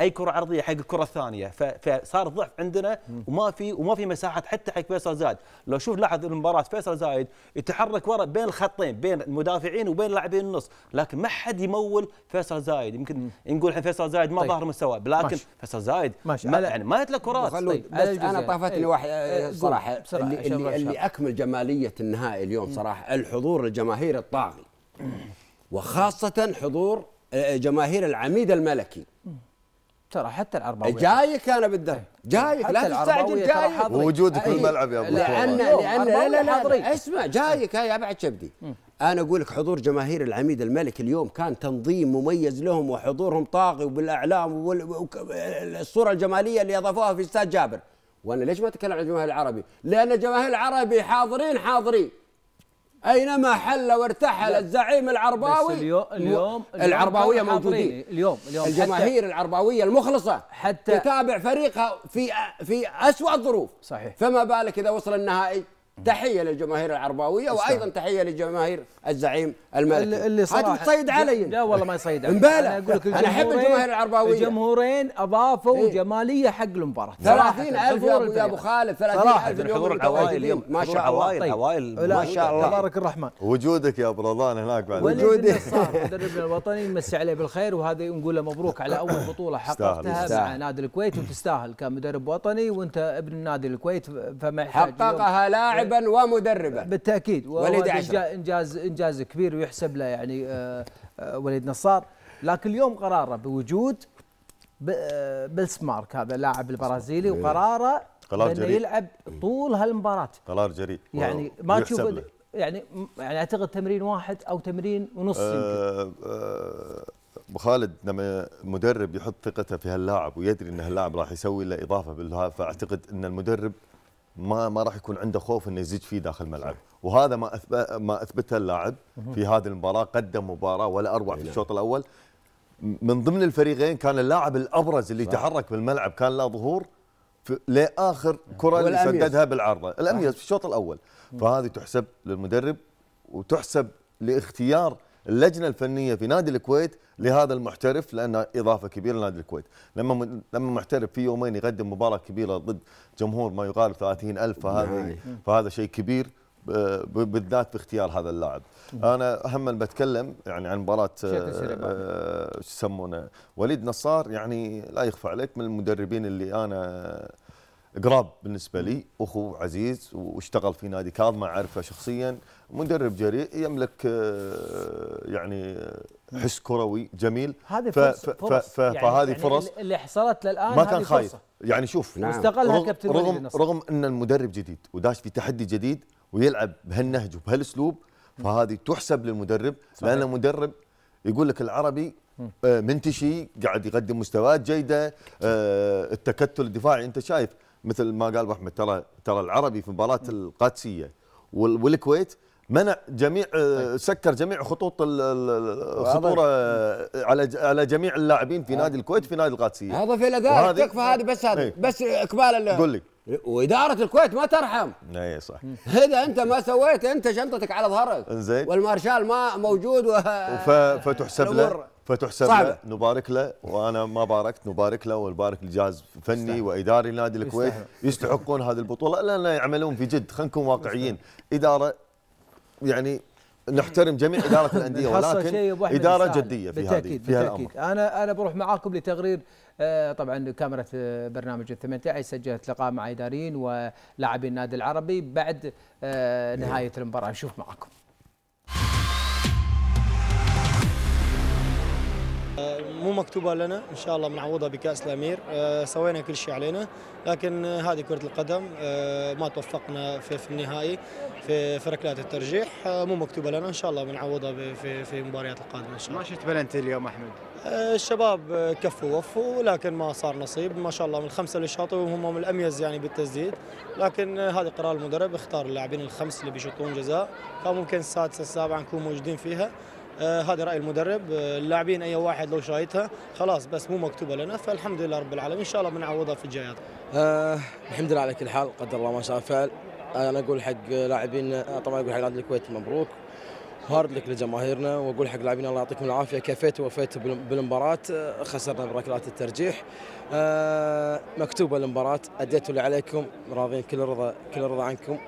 اي كره عرضيه حق الكره الثانيه فصار ضعف عندنا وما في وما في مساحه حتى حق فيصل زايد لو شوف لاحظ المباراه فيصل زايد يتحرك ورا بين الخطين بين المدافعين وبين لاعبين النص لكن ما حد يمول فيصل زايد يمكن نقول الحين فيصل زايد ما طيب. ظهر مستواه لكن فيصل زايد زايد ماشي ما يعني ما له كرات طيب. بس انا طافتني إيه. آه، إيه، واحد صراحه اللي, اللي, اللي اكمل جماليه النهائي اليوم صراحه الحضور الجماهير الطاغي وخاصه حضور آه، آه، جماهير العميد الملكي ترى حتى العرباوي جايك انا بالدرب إيه. جايك لا تستعجل جايك وجودك في الملعب يا ابو لان لان لا لا, اسمع جايك هاي بعد شبدي انا اقول لك حضور جماهير العميد الملك اليوم كان تنظيم مميز لهم وحضورهم طاغي وبالاعلام والصوره الجماليه اللي اضافوها في استاد جابر وانا ليش ما اتكلم عن الجماهير العربي؟ لان الجماهير العربي حاضرين حاضرين اينما حل وارتحل الزعيم العرباوي بس اليوم اليوم العرباويه موجودين اليوم اليوم الجماهير العرباويه المخلصه حتى تتابع فريقها في في اسوء الظروف صحيح فما بالك اذا وصل النهائي تحيه للجماهير العرباويه وايضا تحيه للجماهير الزعيم الملكي اللي صراحه تصيد علي لا والله ما يصيد علي انا اقول لك انا احب الجماهير العرباويه الجمهورين اضافوا إيه؟ جماليه حق المباراه 30 الف يا ابو خالد 30000 حضور العوائل اليوم ما شاء الله عوائل طيب. عوائل ما شاء الله تبارك الرحمن وجودك يا ابو رضوان هناك بعد وجودي مدربنا الوطني نمسي عليه بالخير وهذا نقول له مبروك على اول بطوله حققتها مع نادي الكويت وتستاهل كمدرب وطني وانت ابن نادي الكويت فما حققها لاعب لاعبا ومدربا بالتاكيد وليد انجاز انجاز كبير ويحسب له يعني آه، آه، وليد نصار لكن اليوم قراره بوجود آه، بيلس هذا اللاعب البرازيلي وقراره قرار جريء يلعب طول هالمباراه قرار جريء يعني ما تشوف يعني يعني اعتقد تمرين واحد او تمرين ونص أه يمكن ابو خالد لما مدرب يحط ثقته في هاللاعب ويدري ان هاللاعب راح يسوي له اضافه فاعتقد ان المدرب ما ما راح يكون عنده خوف انه يزيد فيه داخل الملعب وهذا ما أثبت ما اثبته اللاعب في هذه المباراه قدم مباراه ولا اروع في الشوط الاول من ضمن الفريقين كان اللاعب الابرز اللي صح. تحرك بالملعب كان له ظهور لاخر كره اللي سددها بالعرضه الاميز في الشوط الاول فهذه تحسب للمدرب وتحسب لاختيار اللجنه الفنيه في نادي الكويت لهذا المحترف لانه اضافه كبيره لنادي الكويت، لما لما محترف في يومين يقدم مباراه كبيره ضد جمهور ما يقارب 30000 فهذا فهذا شيء كبير بالذات في اختيار هذا اللاعب انا هم بتكلم يعني عن مباراه آه، آه، شو يسمونه وليد نصار يعني لا يخفى عليك من المدربين اللي انا قراب بالنسبه لي اخو عزيز واشتغل في نادي كاظمه اعرفه شخصيا مدرب جريء يملك آه، يعني آه، حس كروي جميل هذه فرص, فرص يعني فهذه يعني فرص اللي حصلت للان ما كان خايف يعني شوف نعم. واستغلها كابتن رغم رغم ان المدرب جديد وداش في تحدي جديد ويلعب بهالنهج وبهالاسلوب فهذه تحسب للمدرب لان المدرب يقول لك العربي آه، منتشي قاعد يقدم مستويات جيده التكتل الدفاعي انت شايف مثل ما قال ابو احمد ترى ترى العربي في مباراه القادسيه والكويت منع جميع آه، طيب. سكر جميع خطوط الخطوره آه، على على جميع اللاعبين في آه. نادي الكويت في نادي القادسيه هذا في الاداء تكفى هذه بس هذه إيه. بس اقبال قول لي واداره الكويت ما ترحم اي إيه، صح اذا انت ما سويت انت شنطتك على ظهرك زين والمارشال ما موجود و... فتحسب له فتحسب له نبارك له وانا ما باركت نبارك له ونبارك لجهاز فني يستحق. واداري نادي الكويت يستحقون هذه البطوله لان يعملون في جد خلينا نكون واقعيين اداره يعني نحترم جميع اداره الانديه ولكن اداره جديه في بالتأكيد هذه في بالتأكيد انا انا بروح معاكم لتقرير آه، طبعا كاميرا آه، برنامج ال 18 سجلت لقاء مع اداريين ولاعبي النادي العربي بعد آه، إيه. نهايه المباراه نشوف معاكم آه، مو مكتوبه لنا ان شاء الله بنعوضها بكاس الامير آه، سوينا كل شيء علينا لكن هذه كره القدم آه، ما توفقنا في النهائي في, ركلات الترجيح مو مكتوبه لنا ان شاء الله بنعوضها في في المباريات القادمه ان شاء الله ما شفت بلنتي اليوم احمد الشباب كفوا وفوا لكن ما صار نصيب ما شاء الله من الخمسه اللي شاطوا هم من الاميز يعني بالتسديد لكن هذه قرار المدرب اختار اللاعبين الخمس اللي بيشوطون جزاء فممكن السادسه السابعه نكون موجودين فيها آه، هذا راي المدرب آه، اللاعبين اي واحد لو شايتها خلاص بس مو مكتوبه لنا فالحمد لله رب العالمين ان شاء الله بنعوضها في الجايات آه الحمد لله على كل حال قدر الله ما شاء فعل انا اقول حق لاعبين طبعا اقول حق نادي الكويت مبروك هارد لك لجماهيرنا واقول حق لاعبين الله يعطيكم العافيه كفيت ووفيت بالمباراه آه، خسرنا بركلات الترجيح مكتوبه المباراه اديتوا اللي عليكم راضين كل رضا كل رضا عنكم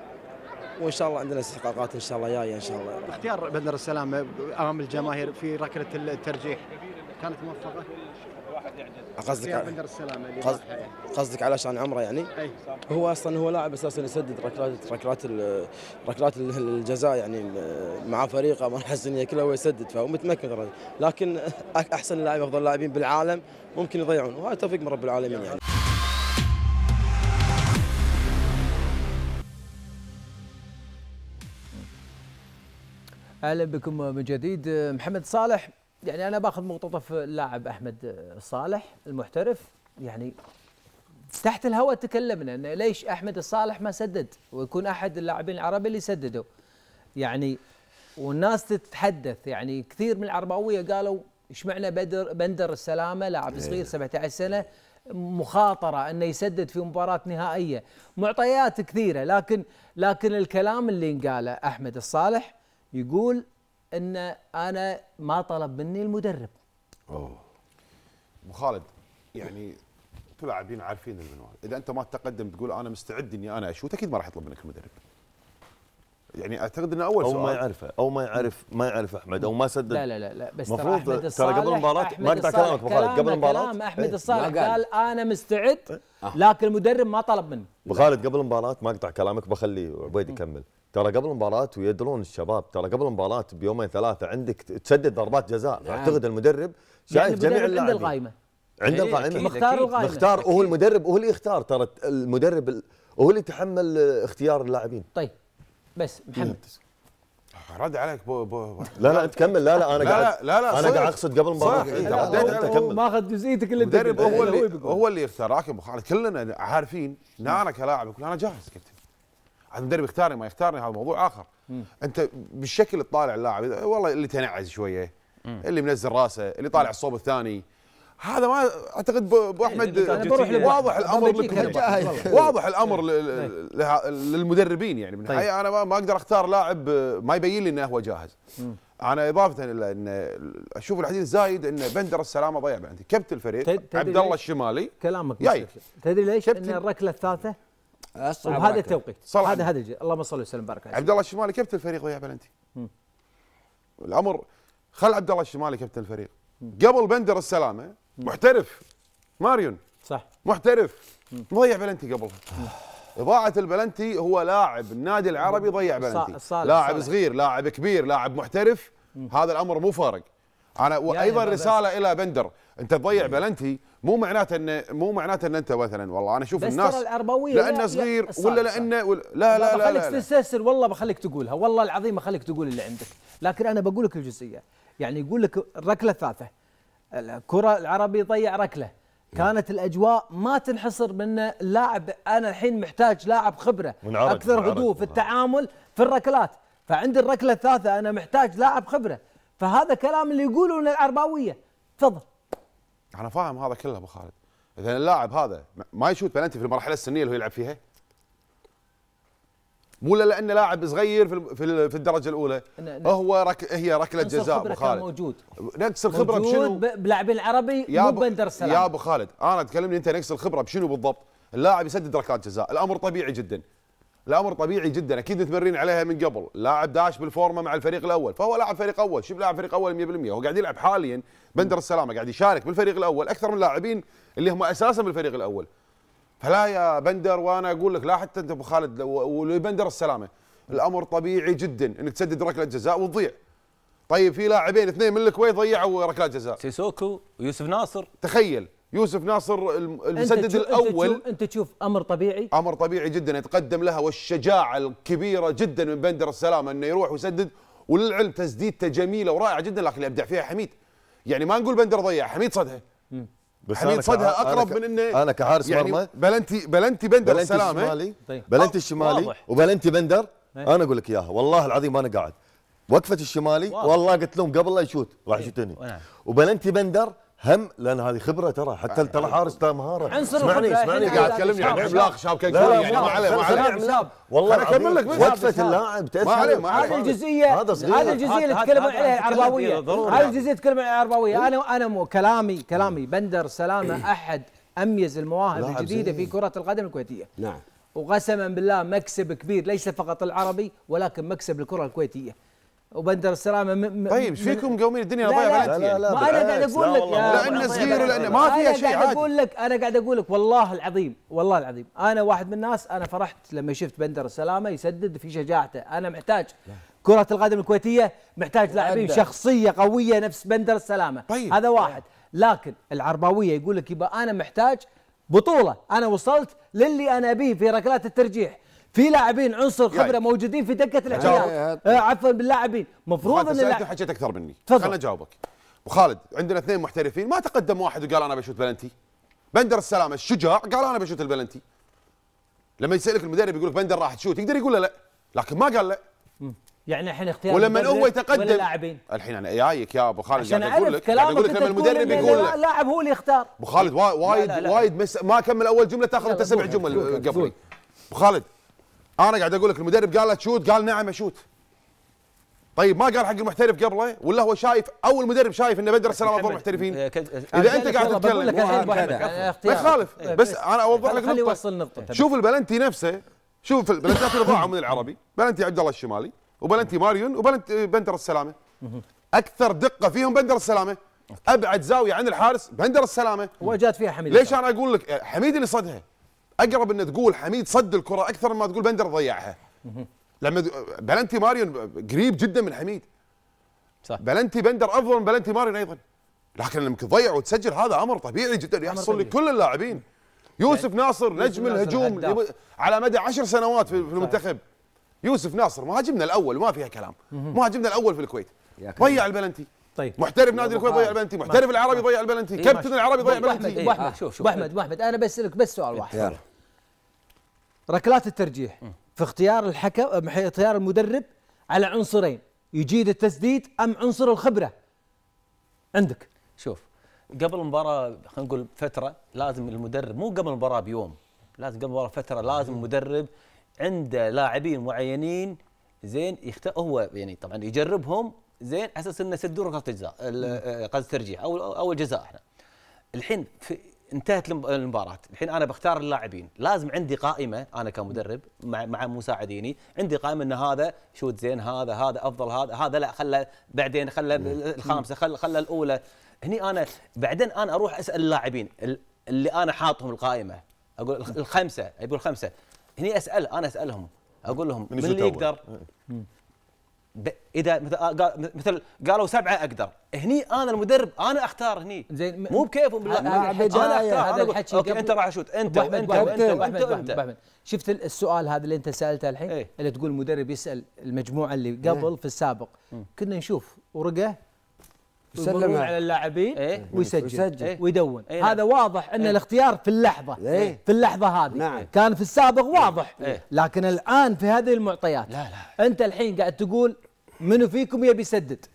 وان شاء الله عندنا استحقاقات ان شاء الله جايه ان شاء الله اختيار بدر السلام امام الجماهير في ركله الترجيح كانت موفقه؟ قصدك على يعني. قصدك على شان عمره يعني؟ أي. هو اصلا هو لاعب اساسا يسدد ركلات ركلات ركلات الجزاء يعني مع فريقه ما حسنيه كله هو يسدد فهو متمكن لكن احسن اللاعبين افضل اللاعبين بالعالم ممكن يضيعون وهذا توفيق من رب العالمين يعني. اهلا بكم من جديد محمد صالح يعني انا باخذ مقتطف اللاعب احمد صالح المحترف يعني تحت الهواء تكلمنا انه ليش احمد الصالح ما سدد ويكون احد اللاعبين العرب اللي سددوا يعني والناس تتحدث يعني كثير من العرباويه قالوا ايش معنى بدر بندر السلامه لاعب إيه. صغير 17 سنه مخاطره انه يسدد في مباراه نهائيه معطيات كثيره لكن لكن الكلام اللي انقاله احمد الصالح يقول ان انا ما طلب مني المدرب اوه ابو خالد يعني انتم لاعبين عارفين المنوال اذا انت ما تقدم تقول انا مستعد اني انا اشوت اكيد ما راح يطلب منك المدرب يعني اعتقد انه اول أو سؤال او ما يعرفه او ما يعرف ما يعرف احمد او ما سدد لا لا لا, لا بس الصالح ترى قبل المباراه ما قطع كلامك ابو خالد قبل المباراه كلام احمد إيه. الصالح قال انا مستعد آه. لكن المدرب ما طلب مني ابو خالد قبل المباراه ما قطع كلامك بخلي عبيد يكمل ترى قبل المباراة ويدرون الشباب ترى قبل المباراة بيومين ثلاثة عندك تسدد ضربات جزاء نعم. اعتقد المدرب يعني شايف جميع اللاعبين عند القائمة عند إيه، القائمة مختار القائمة مختار وهو المدرب وهو اللي يختار ترى المدرب وهو اللي يتحمل اختيار اللاعبين طيب بس محمد رد عليك بو بو لا لا انت كمل لا لا انا قاعد لا لا انا قاعد اقصد قبل المباراه انت إيه، كمل ماخذ جزئيتك اللي المدرب هو اللي هو اللي يختار لكن كلنا عارفين ان انا كلاعب انا جاهز كابتن المدرب يختارني ما يختارني هذا موضوع اخر مم. انت بالشكل الطالع اللاعب والله اللي تنعز شويه مم. اللي منزل راسه اللي طالع الصوب الثاني هذا ما اعتقد ابو يعني احمد واضح الامر واضح الامر إيه. للمدربين يعني من طيب. انا ما اقدر اختار لاعب ما يبين لي انه هو جاهز مم. انا اضافه الى ان اشوف الحديث زايد ان بندر السلامه ضيع عندي كابتن الفريق عبد الله الشمالي كلامك تدري ليش؟ ان الركله الثالثه وهذا التوقيت صلح هذا هذا الجيل اللهم صل وسلم بارك عبد الله الشمالي كابتن الفريق ويا بلنتي الامر خل عبد الله الشمالي كابتن الفريق قبل بندر السلامه محترف ماريون صح محترف مضيع بلنتي قبلها اضاعه البلنتي هو لاعب النادي العربي ضيع بلنتي صالح لاعب صالح. صغير لاعب كبير لاعب محترف هذا الامر مو فارق انا وايضا رساله الى بندر انت تضيع بلنتي مو معناته انه مو معناته ان انت مثلا والله انا اشوف الناس بس ترى لانه صغير ولا لانه لا لا لا لا بخليك تستسهل والله بخليك تقولها والله العظيم بخليك تقول اللي عندك لكن انا بقول لك الجزئيه يعني يقول لك الركله الثالثه الكره العربي ضيع ركله كانت الاجواء ما تنحصر من اللاعب انا الحين محتاج لاعب خبره منعرج اكثر هدوء في التعامل في الركلات فعند الركله الثالثه انا محتاج لاعب خبره فهذا كلام اللي يقولونه العرباويه تفضل انا فاهم هذا كله ابو خالد اذا اللاعب هذا ما يشوت بلنتي في المرحله السنيه اللي هو يلعب فيها مو لانه لاعب صغير في في الدرجه الاولى هو رك... هي ركله جزاء ابو خالد موجود نقص الخبره موجود بشنو؟ بلاعبين العربي مو ب... بندر سلام يا ابو خالد انا تكلمني انت نقص الخبره بشنو بالضبط؟ اللاعب يسدد ركلات جزاء الامر طبيعي جدا الامر طبيعي جدا اكيد متمرين عليها من قبل لاعب داش بالفورمه مع الفريق الاول فهو لاعب فريق اول شوف لاعب فريق اول 100% هو قاعد يلعب حاليا بندر السلامه قاعد يشارك بالفريق الاول اكثر من اللاعبين اللي هم اساسا بالفريق الاول فلا يا بندر وانا اقول لك لا حتى انت ابو خالد وبندر السلامه الامر طبيعي جدا انك تسدد ركله جزاء وتضيع طيب في لاعبين اثنين من الكويت ضيعوا ركلات جزاء سيسوكو ويوسف ناصر تخيل يوسف ناصر المسدد انت الاول انت تشوف, انت تشوف امر طبيعي امر طبيعي جدا يتقدم لها والشجاعه الكبيره جدا من بندر السلامه انه يروح ويسدد وللعلم تسديدته جميله ورائعه جدا لكن اللي ابدع فيها حميد يعني ما نقول بندر ضيع حميد صدها بس حميد صدها اقرب من انه انا كحارس يعني مرمى بلنتي بلنتي بندر بلنتي السلام إيه؟ الشمالي طيب. بلنتي آه، الشمالي وبلنتي بندر ايه؟ انا اقول لك اياها والله العظيم انا قاعد وقفه الشمالي واضح. والله قلت لهم قبل لا يشوت راح إيه. يشوتني نعم. وبلنتي بندر هم لان هذه خبره ترى حتى آه. ترى حارس مهاره عنصر اسمعني اسمعني قاعد تكلمني عن عملاق شاب كان يعني ما عليه ما عليه والله انا اكمل لك وقفه اللاعب تاثر ما عليه ما عليه هذه الجزئيه هذه الجزئيه اللي تكلموا عليها العرباويه هذه الجزئيه تكلموا عليها العرباويه انا انا كلامي نعم. كلامي بندر سلامه نعم. احد اميز المواهب الجديده في كره القدم الكويتيه نعم وقسما بالله مكسب كبير ليس فقط العربي ولكن مكسب الكره الكويتيه وبندر السلامه م... م- طيب ايش فيكم مقومين الدنيا ضايعه بلدتي لا لا, لا, ما انا قاعد اقول لك لانه صغير لانه ما فيها شيء عادي انا قاعد اقول لك انا قاعد اقول لك والله العظيم والله العظيم انا واحد من الناس انا فرحت لما شفت بندر السلامه يسدد في شجاعته انا محتاج كرة القدم الكويتية محتاج لاعبين شخصية قوية نفس بندر السلامة طيب. هذا واحد لكن العرباوية يقول لك يبقى أنا محتاج بطولة أنا وصلت للي أنا أبيه في ركلات الترجيح في لاعبين عنصر خبره طيب. موجودين في دكه الاحتياط آه، طيب. عفوا باللاعبين مفروض ان انت حكيت اكثر مني تفضل خليني اجاوبك وخالد عندنا اثنين محترفين ما تقدم واحد وقال انا بشوت بلنتي بندر السلامه الشجاع قال انا بشوت البلنتي لما يسالك المدرب يقول لك بندر راح تشوت يقدر يقول له لا لكن ما قال لا يعني الحين اختيار ولما هو يتقدم الحين انا جايك إيه، يا ابو خالد عشان اقول لك انا اقول لك لما المدرب يقول لك اللاعب هو اللي يختار ابو خالد وايد وايد ما كمل اول جمله تاخذ انت سبع جمل قبلي ابو خالد انا قاعد اقول لك المدرب قال له تشوت قال نعم اشوت طيب ما قال حق المحترف قبله ولا هو شايف او المدرب شايف ان بدر السلام افضل محترفين إيه، اذا انت قاعد تتكلم ما يخالف إيه، إيه، بس انا اوضح لك نقطه شوف البلنتي نفسه شوف البلنتي اللي ضاعوا من العربي بلنتي عبد الله الشمالي وبلنتي ماريون وبلنتي بندر السلامه اكثر دقه فيهم بندر السلامه ابعد زاويه عن الحارس بندر السلامه وجات فيها حميد ليش انا اقول لك حميد اللي صدها اقرب ان تقول حميد صد الكره اكثر ما تقول بندر ضيعها لما بلنتي ماريون قريب جدا من حميد صح بلنتي بندر افضل من بلنتي ماريون ايضا لكن لما تضيع وتسجل هذا امر طبيعي جدا يحصل لكل اللاعبين يعني يوسف ناصر نجم الهجوم ناصر على مدى عشر سنوات في المنتخب يوسف ناصر مهاجمنا الاول ما فيها كلام مهاجمنا الاول في الكويت ضيع البلنتي طيب محترف نادي الكويت ضيع البلنتي محترف العربي ضيع البلنتي إيه، كابتن العربي ضيع البلنتي احمد شوف شوف احمد احمد انا بسالك بس سؤال إيه. واحد ركلات الترجيح في اختيار الحكم اختيار المدرب على عنصرين يجيد التسديد ام عنصر الخبره عندك شوف قبل المباراه خلينا نقول فتره لازم المدرب مو قبل المباراه بيوم لازم قبل المباراه فتره لازم المدرب عنده لاعبين معينين زين يخت... هو يعني طبعا يجربهم زين على اساس انه يسدون ركلات الجزاء قصد الترجيح او او الجزاء احنا الحين في انتهت المباراه الحين انا بختار اللاعبين لازم عندي قائمه انا كمدرب مع مع مساعديني عندي قائمه ان هذا شوت زين هذا هذا افضل هذا هذا لا خله بعدين خله الخامسه خله خله الاولى هني انا بعدين انا اروح اسال اللاعبين اللي انا حاطهم القائمه اقول الخمسه يقول خمسه هني اسال انا اسالهم اقول لهم من, من اللي يقدر إيه. اذا آه، مثل قالوا سبعه اقدر هني انا المدرب انا اختار هني زين مو بكيفهم بالله انا اختار هذا الحكي اوكي انت راح اشوت انت وانت وانت وانت وانت شفت السؤال هذا اللي انت سالته الحين ايه؟ اللي تقول المدرب يسال المجموعه اللي إيه. قبل ايه؟ في السابق كنا نشوف ورقه يسلم على اللاعبين ايه؟ ويسجل, ويسجل ايه؟ ويدون ايه؟ هذا واضح ان ايه؟ الاختيار في اللحظه إيه. ايه؟ في اللحظه هذه نعم. كان في السابق واضح ايه؟ لكن الان في هذه المعطيات لا لا انت الحين قاعد تقول منو فيكم يبي يسدد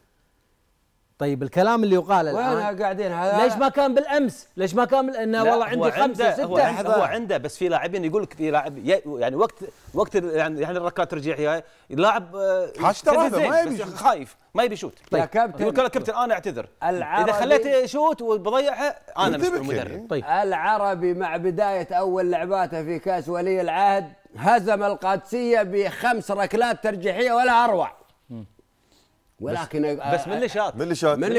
طيب الكلام اللي يقال الان وين قاعدين هذا ليش ما كان بالامس؟ ليش ما كان انه والله عندي خمسه سته هو, هو عنده بس في لاعبين يقول لك في لاعب يعني وقت وقت يعني يعني الركلات ترجيحي لاعب اللاعب آه، ما يبي خايف ما يبي يشوت طيب يا كابتن يقول كابتن انا اعتذر اذا خليته يشوت وبضيعها انا مسؤول المدرب طيب العربي مع بدايه اول لعباته في كاس ولي العهد هزم القادسيه بخمس ركلات ترجيحيه ولا اروع ولكن بس, بس شات من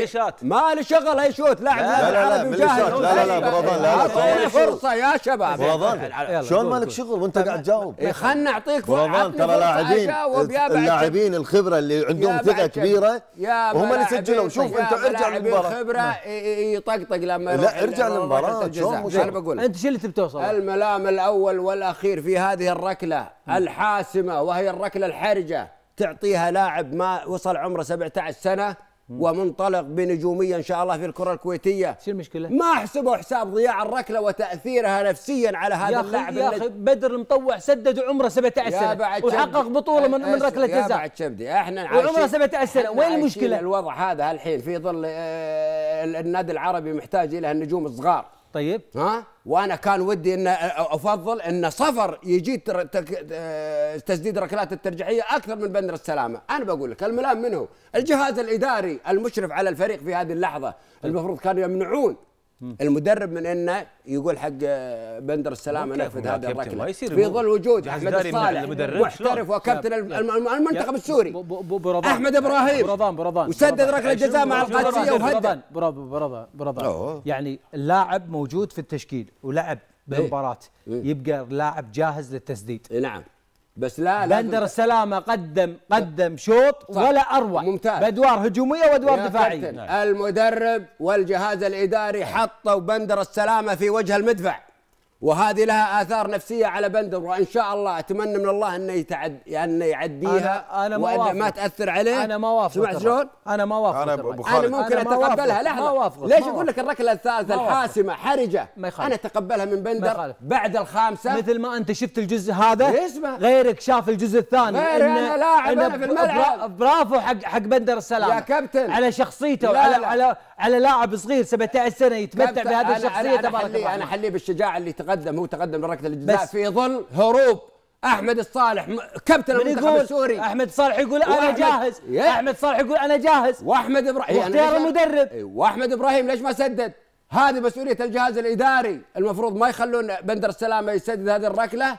شات ما له شغل اي شوت لاعب لا لا لا لا لا لا لا برادان لا اعطونا فرصه يا شباب برضان شلون مالك شغل وانت قاعد تجاوب إيه، خلنا نعطيك فرصه ترى لاعبين اللاعبين الخبره اللي عندهم ثقه كبيره وهم اللي سجلوا شوف انت ارجع للمباراه الخبره يطقطق لما لا ارجع للمباراه شلون انا بقول انت شو اللي توصل الملام الاول والاخير في هذه الركله الحاسمه وهي الركله الحرجه تعطيها لاعب ما وصل عمره 17 سنه ومنطلق بنجوميه ان شاء الله في الكره الكويتيه شو المشكله ما احسبوا حساب ضياع الركله وتاثيرها نفسيا على هذا اللاعب يا اخي بدر المطوع سدد عمره 17 سنه وحقق بطوله من, من ركله جزاء يا بعد شبدي احنا وعمره 17 سنه وين المشكله الوضع هذا الحين في ظل آه، النادي العربي محتاج الى النجوم الصغار طيب ها وانا كان ودي ان افضل ان صفر يجي تسديد ركلات الترجيحيه اكثر من بندر السلامه، انا بقول لك الملام منه، الجهاز الاداري المشرف على الفريق في هذه اللحظه المفروض كانوا يمنعون المدرب من انه يقول حق بندر السلام انا اخذ هذا الركله في ظل وجود احمد الصالح محترف وكابتن المنتخب السوري احمد ابراهيم برضان برضان وسدد ركله جزاء مع القادسيه وهدد برضان برضان يعني اللاعب موجود في التشكيل ولعب إيه. بالمباراه إيه. يبقى لاعب جاهز للتسديد إيه، نعم بس لا بندر السلامه قدم قدم شوط صح. ولا اروع ممتاز بادوار هجوميه وادوار دفاعيه نعم. المدرب والجهاز الاداري حطوا بندر السلامه في وجه المدفع وهذه لها اثار نفسيه على بندر وان شاء الله اتمنى من الله انه يتعد انه يعديها انا انا ما, ما تاثر عليه انا ما وافق سمعت شلون؟ انا ما وافق انا بخالد. انا ممكن أنا اتقبلها لحظه ما وافق ليش اقول لك الركله الثالثه الحاسمه حرجه انا اتقبلها من بندر بعد الخامسه مثل ما انت شفت الجزء هذا اسمع غيرك شاف الجزء الثاني غيري انا لاعب انا في الملعب برافو حق حق بندر السلام يا كابتن على شخصيته وعلى على على على لاعب صغير 17 سنه يتمتع بهذه الشخصيه تبارك الله انا حليه بالشجاعه اللي تقدم هو تقدم لركله الجزاء في ظل هروب احمد الصالح كابتن المنتخب السوري احمد صالح يقول انا جاهز احمد صالح يقول انا جاهز واحمد ابراهيم يعني واختيار المدرب إيه، واحمد ابراهيم ليش ما سدد؟ هذه مسؤوليه الجهاز الاداري المفروض ما يخلون بندر السلامه يسدد هذه الركله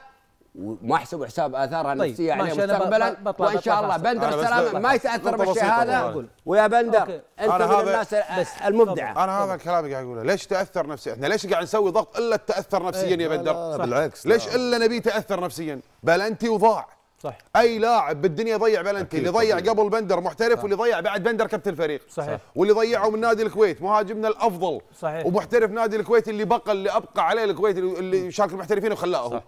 وما احسب حساب اثارها النفسيه طيب. عليه مستقبلا وان شاء الله بندر السلامه ما يتاثر بالشيء هذا ويا بندر أوكي. انت من الناس المبدعه انا هذا الكلام قاعد اقوله ليش تاثر نفسيا احنا ليش قاعد نسوي ضغط الا تاثر إيه، نفسيا يا بندر بالعكس ليش الا نبي تاثر نفسيا بلنتي وضاع صح اي لاعب بالدنيا ضيع بلنتي اللي ضيع قبل بندر محترف واللي ضيع بعد بندر كابتن الفريق صحيح واللي ضيعه من نادي الكويت مهاجمنا الافضل صحيح ومحترف نادي الكويت اللي بقى اللي ابقى عليه الكويت اللي شاكر المحترفين وخلاه صح.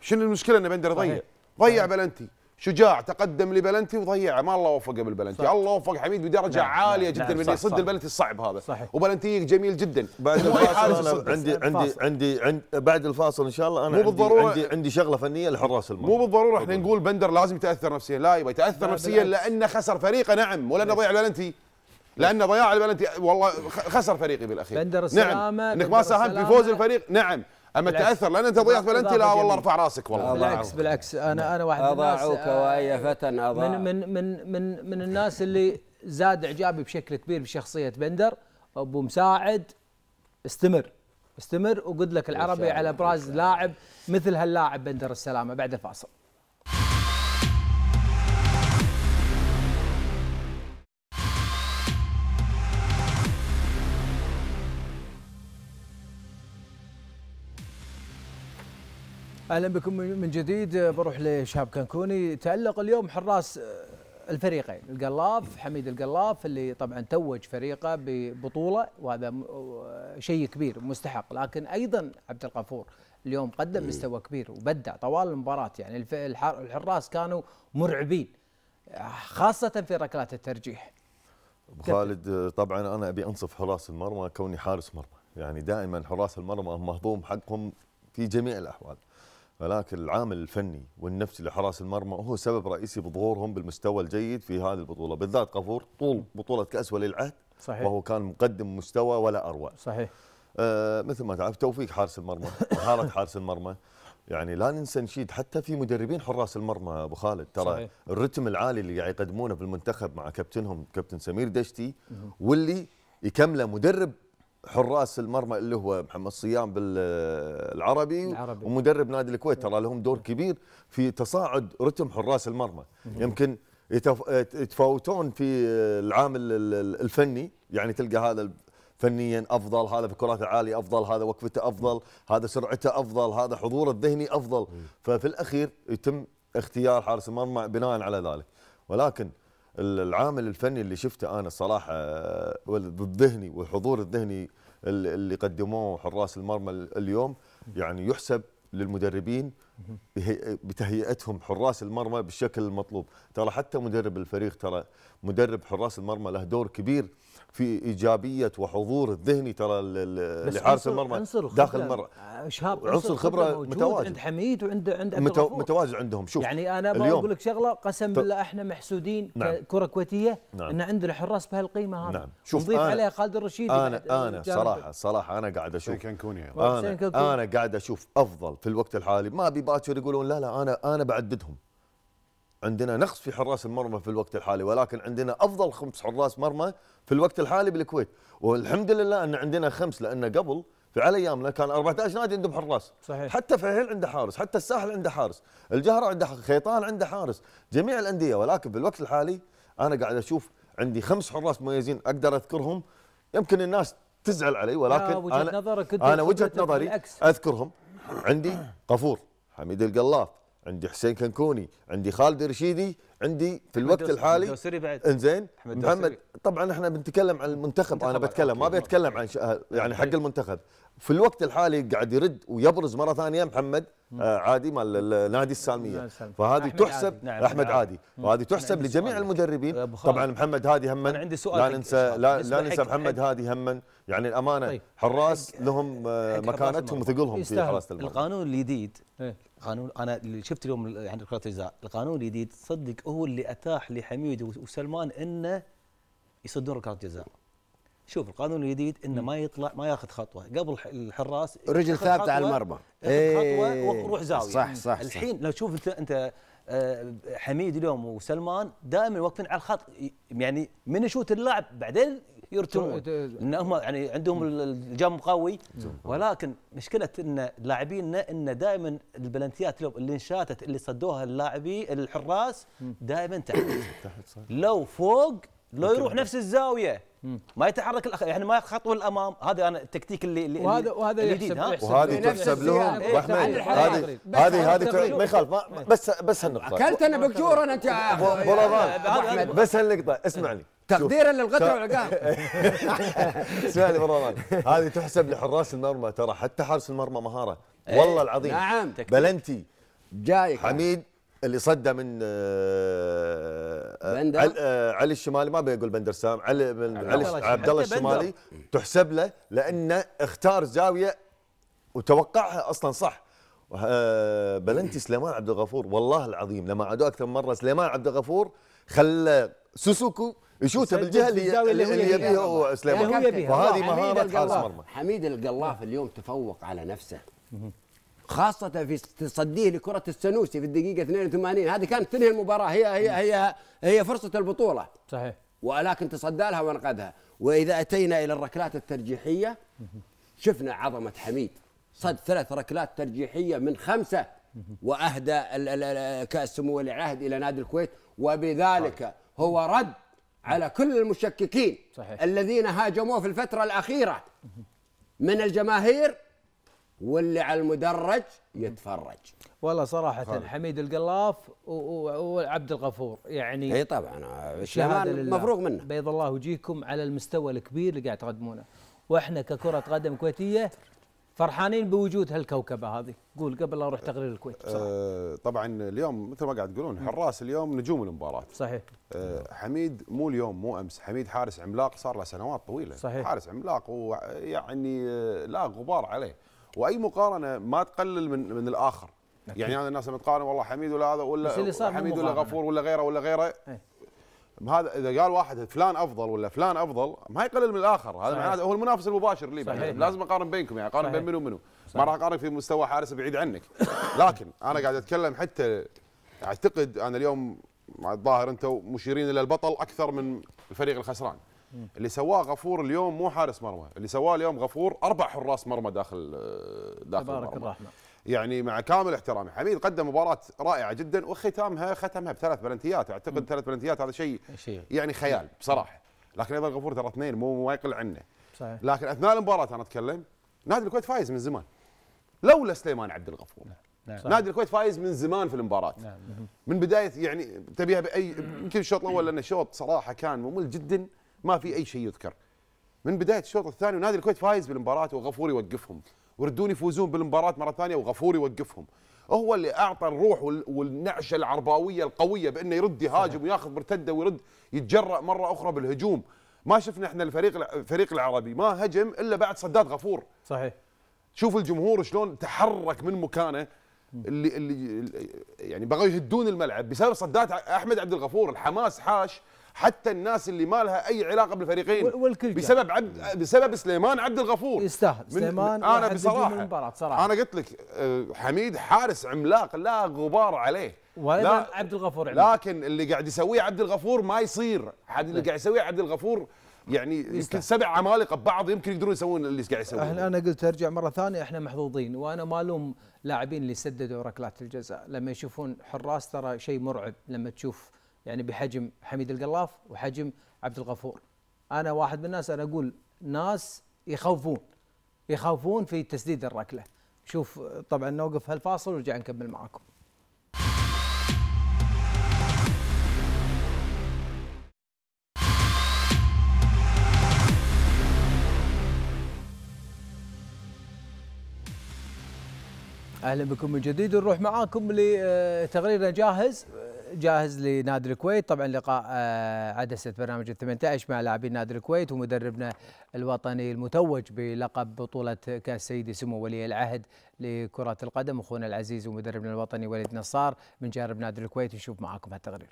شنو المشكله ان بندر ضيع ضيع بلنتي شجاع تقدم لبلنتي وضيعه ما الله وفقه بالبلنتي صح. الله وفق حميد بدرجه نعم. عاليه نعم. جدا نعم. من يصد البلنتي الصعب هذا صحيح. وبلنتي جميل جدا بعد الفاصل عندي عندي عندي بعد الفاصل ان شاء الله انا مو بالضروره عندي, عندي شغله فنيه لحراس المرمى مو بالضروره احنا نقول بندر لازم يتاثر نفسيا لا يبا يتاثر نفسيا لانه خسر فريقه نعم ولانه ضيع البلنتي لان ضياع البلنتي والله خسر فريقي بالاخير بندر نعم. السلامه نعم انك ما ساهمت بفوز الفريق نعم اما تاثر لان انت ضيعت بلنتي لا والله ارفع راسك والله بالعكس بالعكس انا انا واحد من الناس اضاعوك واي آه، فتى اضاع من من من من, من الناس اللي زاد اعجابي بشكل كبير بشخصيه بندر ابو مساعد استمر استمر وقلت لك العربي على ابراز لاعب مثل هاللاعب بندر السلامه بعد الفاصل اهلا بكم من جديد بروح لشهاب كنكوني تالق اليوم حراس آه، الفريقين القلاف حميد القلاف اللي طبعا توج فريقه ببطوله وهذا آه، شيء كبير مستحق لكن ايضا عبد الغفور اليوم قدم إيه. مستوى كبير وبدع طوال المباراه يعني الحراس كانوا مرعبين خاصه في ركلات الترجيح ابو خالد طبعا انا ابي انصف حراس المرمى كوني حارس مرمى يعني دائما حراس المرمى مهضوم حقهم في جميع الاحوال ولكن العامل الفني والنفسي لحراس المرمى هو سبب رئيسي بظهورهم بالمستوى الجيد في هذه البطوله بالذات قفور طول بطوله كاس ولي العهد صحيح وهو كان مقدم مستوى ولا اروع صحيح آه مثل ما تعرف توفيق حارس المرمى مهاره حارس المرمى يعني لا ننسى نشيد حتى في مدربين حراس المرمى ابو خالد ترى صحيح. الرتم العالي اللي قاعد يقدمونه في المنتخب مع كابتنهم كابتن سمير دشتي واللي يكمله مدرب حراس المرمى اللي هو محمد صيام بالعربي العربي. ومدرب نادي الكويت ترى لهم دور كبير في تصاعد رتم حراس المرمى يمكن يتفاوتون في العامل الفني يعني تلقى هذا فنيا افضل هذا في كرات افضل هذا وقفته افضل هذا سرعته افضل هذا حضوره الذهني افضل ففي الاخير يتم اختيار حارس المرمى بناء على ذلك ولكن العامل الفني اللي شفته انا الصراحه بالذهني آه، والحضور الذهني اللي قدموه حراس المرمى اليوم يعني يحسب للمدربين بتهيئتهم حراس المرمى بالشكل المطلوب ترى حتى مدرب الفريق ترى مدرب حراس المرمى له دور كبير في ايجابيه وحضور الذهني ترى لحارس المرمى داخل المرمى شهاب عنصر الخبره متواجد عند حميد وعند عند متواجد عندهم شوف يعني انا ما اقول لك شغله قسم بالله احنا محسودين نعم. كره كويتيه نعم. ان عندنا حراس بهالقيمه هذه نعم شوف نضيف عليها خالد الرشيد انا انا صراحه صراحه انا قاعد اشوف انا انا قاعد اشوف افضل في الوقت الحالي ما ابي باكر يقولون لا لا انا انا بعددهم عندنا نقص في حراس المرمى في الوقت الحالي ولكن عندنا افضل خمس حراس مرمى في الوقت الحالي بالكويت والحمد لله ان عندنا خمس لان قبل في على ايامنا كان 14 نادي عندهم حراس صحيح. حتى فهيل عنده حارس حتى الساحل عنده حارس الجهره عنده خيطان عنده حارس جميع الانديه ولكن في الوقت الحالي انا قاعد اشوف عندي خمس حراس مميزين اقدر اذكرهم يمكن الناس تزعل علي ولكن انا وجهة انا وجهه نظري اذكرهم عندي قفور حميد القلاط عندي حسين كنكوني عندي خالد رشيدي عندي في الوقت الحالي انزين محمد طبعا احنا بنتكلم عن المنتخب انا بتكلم ما بيتكلم عن يعني حق طيب. المنتخب في الوقت الحالي قاعد يرد ويبرز مره ثانيه محمد آه عادي مال نادي السالميه فهذه تحسب عادي. نعم احمد نعم. عادي وهذه تحسب نعم، لجميع سؤال. المدربين طبعا محمد هادي هم عندي سؤال لا ننسى لا, لا ننسى محمد هادي هم يعني الامانه طيب. حراس حك لهم آه، حك مكانتهم وثقلهم في حراسه المرمى القانون الجديد إيه. قانون انا اللي شفت اليوم يعني كره الجزاء القانون الجديد صدق هو اللي اتاح لحميد وسلمان انه يصدون ركلات جزاء شوف القانون الجديد انه ما يطلع ما ياخذ خطوه قبل الحراس رجل ثابته على المرمى خطوه إيه. وروح زاويه صح صح الحين لو تشوف انت انت آه، حميد اليوم وسلمان دائما واقفين على الخط يعني من يشوت اللاعب بعدين يرتمون ان هم يعني عندهم الجم قوي ولكن مشكله ان لاعبينا ان دائما البلنتيات اليوم اللي انشاتت اللي صدوها اللاعبي الحراس دائما تحت لو فوق لو يروح نفس الزاويه ما يتحرك الأخ... يعني ما ياخذ خطوه هذا انا التكتيك اللي اللي وهذا وهذا يحسب يحسب وهذه يعني تحسب لهم إيه، احمد هذه هذه هذه ما يخالف بس بس هالنقطه اكلت انا بكجور انا انت بس هالنقطه اسمعني تقديرا للغدر والعقاب اسمعني مروان هذه تحسب لحراس المرمى ترى حتى حارس المرمى مهاره إيه. والله العظيم نعم بلنتي جايك حميد اللي صده من آه، بندر آه، علي الشمالي ما بيقول بندر سام علي من علي عبد الله الشمالي تحسب له لانه اختار زاويه وتوقعها اصلا صح آه، بلنتي سليمان عبد الغفور والله العظيم لما عادوا اكثر من مره سليمان عبد الغفور خلى سوسوكو يشوتها بالجهه اللي اللي, اللي يبيها سليمان وهذه مهاره حارس مرمى حميد القلاف اليوم تفوق على نفسه خاصة في تصديه لكرة السنوسي في الدقيقة 82 هذه كانت تنهي المباراة هي هي هي هي فرصة البطولة صحيح ولكن تصدى لها وانقذها وإذا أتينا إلى الركلات الترجيحية شفنا عظمة حميد صد ثلاث ركلات ترجيحية من خمسة وأهدى كأس سمو ولي العهد إلى نادي الكويت وبذلك هو رد على كل المشككين صحيح. الذين هاجموه في الفترة الأخيرة من الجماهير واللي على المدرج يتفرج والله صراحة فرق. حميد القلاف وعبد الغفور يعني اي طبعا الشهادة مفروغ منه بيض الله وجيهكم على المستوى الكبير اللي قاعد تقدمونه واحنا ككرة قدم كويتية فرحانين بوجود هالكوكبة هذه قول قبل لا اروح تقرير الكويت بصراحة. أه طبعا اليوم مثل ما قاعد تقولون حراس اليوم نجوم المباراة صحيح أه حميد مو اليوم مو امس حميد حارس عملاق صار له سنوات طويلة صحيح حارس عملاق ويعني آه، لا غبار عليه واي مقارنه ما تقلل من من الاخر يعني انا الناس لما تقارن والله حميد ولا هذا ولا حميد ولا غفور ولا غيره ولا غيره إيه. هذا اذا قال واحد فلان افضل ولا فلان افضل ما يقلل من الاخر هذا معناته هو المنافس المباشر لي صحيح. لازم اقارن بينكم يعني اقارن بين منو ومنو ما راح اقارن في مستوى حارس بعيد عنك لكن انا قاعد اتكلم حتى اعتقد انا اليوم الظاهر انتم مشيرين الى البطل اكثر من الفريق الخسران اللي سواه غفور اليوم مو حارس مرمى اللي سواه اليوم غفور اربع حراس مرمى داخل آه، داخل تبارك الرحمن يعني مع كامل احترامي حميد قدم مباراة رائعة جدا وختامها ختمها بثلاث بلنتيات اعتقد ثلاث بلنتيات هذا شيء يعني خيال بصراحة لكن ايضا غفور ترى اثنين مو ما يقل عنه صحيح. لكن اثناء المباراة انا اتكلم نادي الكويت فايز من زمان لولا سليمان عبد الغفور نعم. نعم. نادي الكويت فايز من زمان في المباراة نعم. من بداية يعني تبيها بأي يمكن الشوط الأول لأن الشوط صراحة كان ممل جدا ما في اي شيء يذكر من بدايه الشوط الثاني ونادي الكويت فايز بالمباراه وغفور يوقفهم وردون يفوزون بالمباراه مره ثانيه وغفور يوقفهم هو اللي اعطى الروح والنعشه العرباويه القويه بانه يرد يهاجم وياخذ مرتده ويرد يتجرأ مره اخرى بالهجوم ما شفنا احنا الفريق الفريق العربي ما هجم الا بعد صداد غفور صحيح شوف الجمهور شلون تحرك من مكانه اللي اللي يعني بغوا يهدون الملعب بسبب صدات احمد عبد الغفور الحماس حاش حتى الناس اللي ما لها اي علاقه بالفريقين والكل بسبب عبد بسبب سليمان عبد الغفور يستاهل سليمان انا بصراحه صراحة. انا قلت لك آه، حميد حارس عملاق لا غبار عليه ولا عبد الغفور عملاق. لكن اللي قاعد يسويه عبد الغفور ما يصير اللي قاعد يسويه عبد الغفور يعني يمكن سبع عمالقه ببعض يمكن يقدرون يسوون اللي قاعد يسوونه احنا انا قلت ارجع مره ثانيه احنا محظوظين وانا ما الوم لاعبين اللي سددوا ركلات الجزاء لما يشوفون حراس ترى شيء مرعب لما تشوف يعني بحجم حميد القلاف وحجم عبد الغفور انا واحد من الناس انا اقول ناس يخوفون يخافون في تسديد الركله شوف طبعا نوقف هالفاصل ونرجع نكمل معاكم اهلا بكم من جديد نروح معاكم لتقريرنا جاهز جاهز لنادي الكويت طبعا لقاء آه، عدسة برنامج ال 18 مع لاعبين نادي الكويت ومدربنا الوطني المتوج بلقب بطولة كأس سيدي سمو ولي العهد لكرة القدم أخونا العزيز ومدربنا الوطني وليد نصار من جانب نادي الكويت نشوف معاكم هالتقرير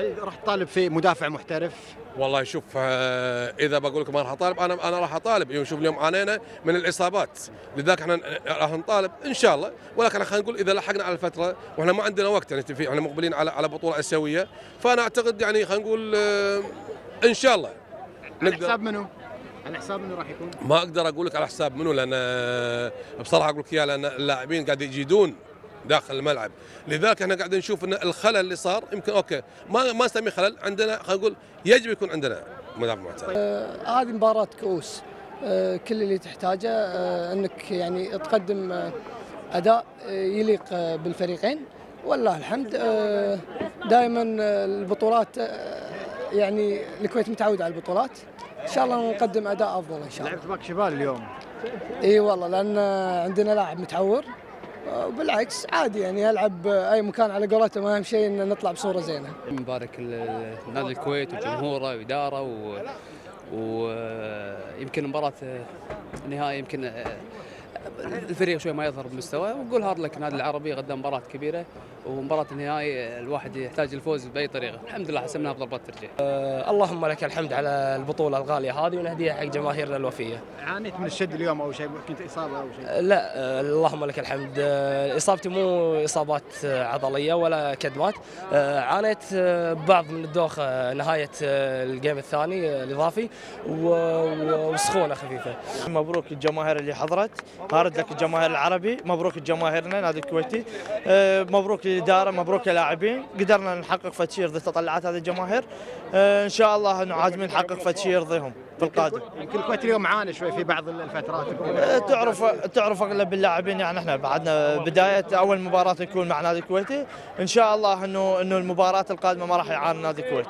هل راح تطالب في مدافع محترف؟ والله شوف آه، اذا بقول لكم انا اطالب انا انا راح اطالب يوم شوف اليوم عانينا من الاصابات لذلك احنا آه، راح نطالب ان شاء الله ولكن خلينا نقول اذا لحقنا على الفتره واحنا ما عندنا وقت يعني في احنا مقبلين على على بطوله اسيويه فانا اعتقد يعني خلينا نقول آه، ان شاء الله على حساب منو؟ على حساب منو راح يكون؟ ما اقدر اقول لك على حساب منو لان بصراحه اقول لك اياها لان اللاعبين قاعد يجيدون داخل الملعب لذلك احنا قاعدين نشوف ان الخلل اللي صار يمكن اوكي ما ما نسميه خلل عندنا خلينا نقول يجب يكون عندنا مدافع هذه آه هذه مباراه كؤوس آه كل اللي تحتاجه آه انك يعني تقدم آه اداء آه، يليق آه، بالفريقين والله الحمد آه، دائما البطولات يعني الكويت متعود على البطولات ان شاء الله نقدم اداء افضل ان شاء الله لعبت باك شمال اليوم اي والله لان عندنا لاعب متعور وبالعكس عادي يعني العب اي مكان على قولتهم اهم شيء ان نطلع بصوره زينه. مبارك نادي الكويت وجمهوره واداره و... ويمكن مباراه النهائي يمكن الفريق شوي ما يظهر بمستوى ونقول هارد لك النادي العربي غدا مباراه كبيره ومباراة النهائي الواحد يحتاج الفوز بأي طريقة الحمد لله حسمناها بضربات ترجيح أه اللهم لك الحمد على البطولة الغالية هذه ونهديها حق جماهيرنا الوفية عانيت من الشد اليوم أو شيء كنت إصابة أو شيء أه، لا أه اللهم لك الحمد أه، إصابتي مو إصابات عضلية ولا كدمات أه عانيت أه، بعض من الدوخة نهاية الجيم الثاني الإضافي وسخونة خفيفة مبروك الجماهير اللي حضرت هارد لك الجماهير العربي مبروك جماهيرنا نادي الكويتي مبروك الاداره مبروك لاعبين قدرنا نحقق فتشي يرضي تطلعات هذه الجماهير آه، ان شاء الله انه عازمين نحقق فتشي يرضيهم في القادم يمكن يعني الكويت اليوم معانا شوي في بعض الفترات آه، تعرف تعرف اغلب اللاعبين يعني احنا بعدنا بدايه اول مباراه تكون مع نادي الكويتي ان شاء الله انه انه المباراه القادمه ما راح يعاني نادي الكويت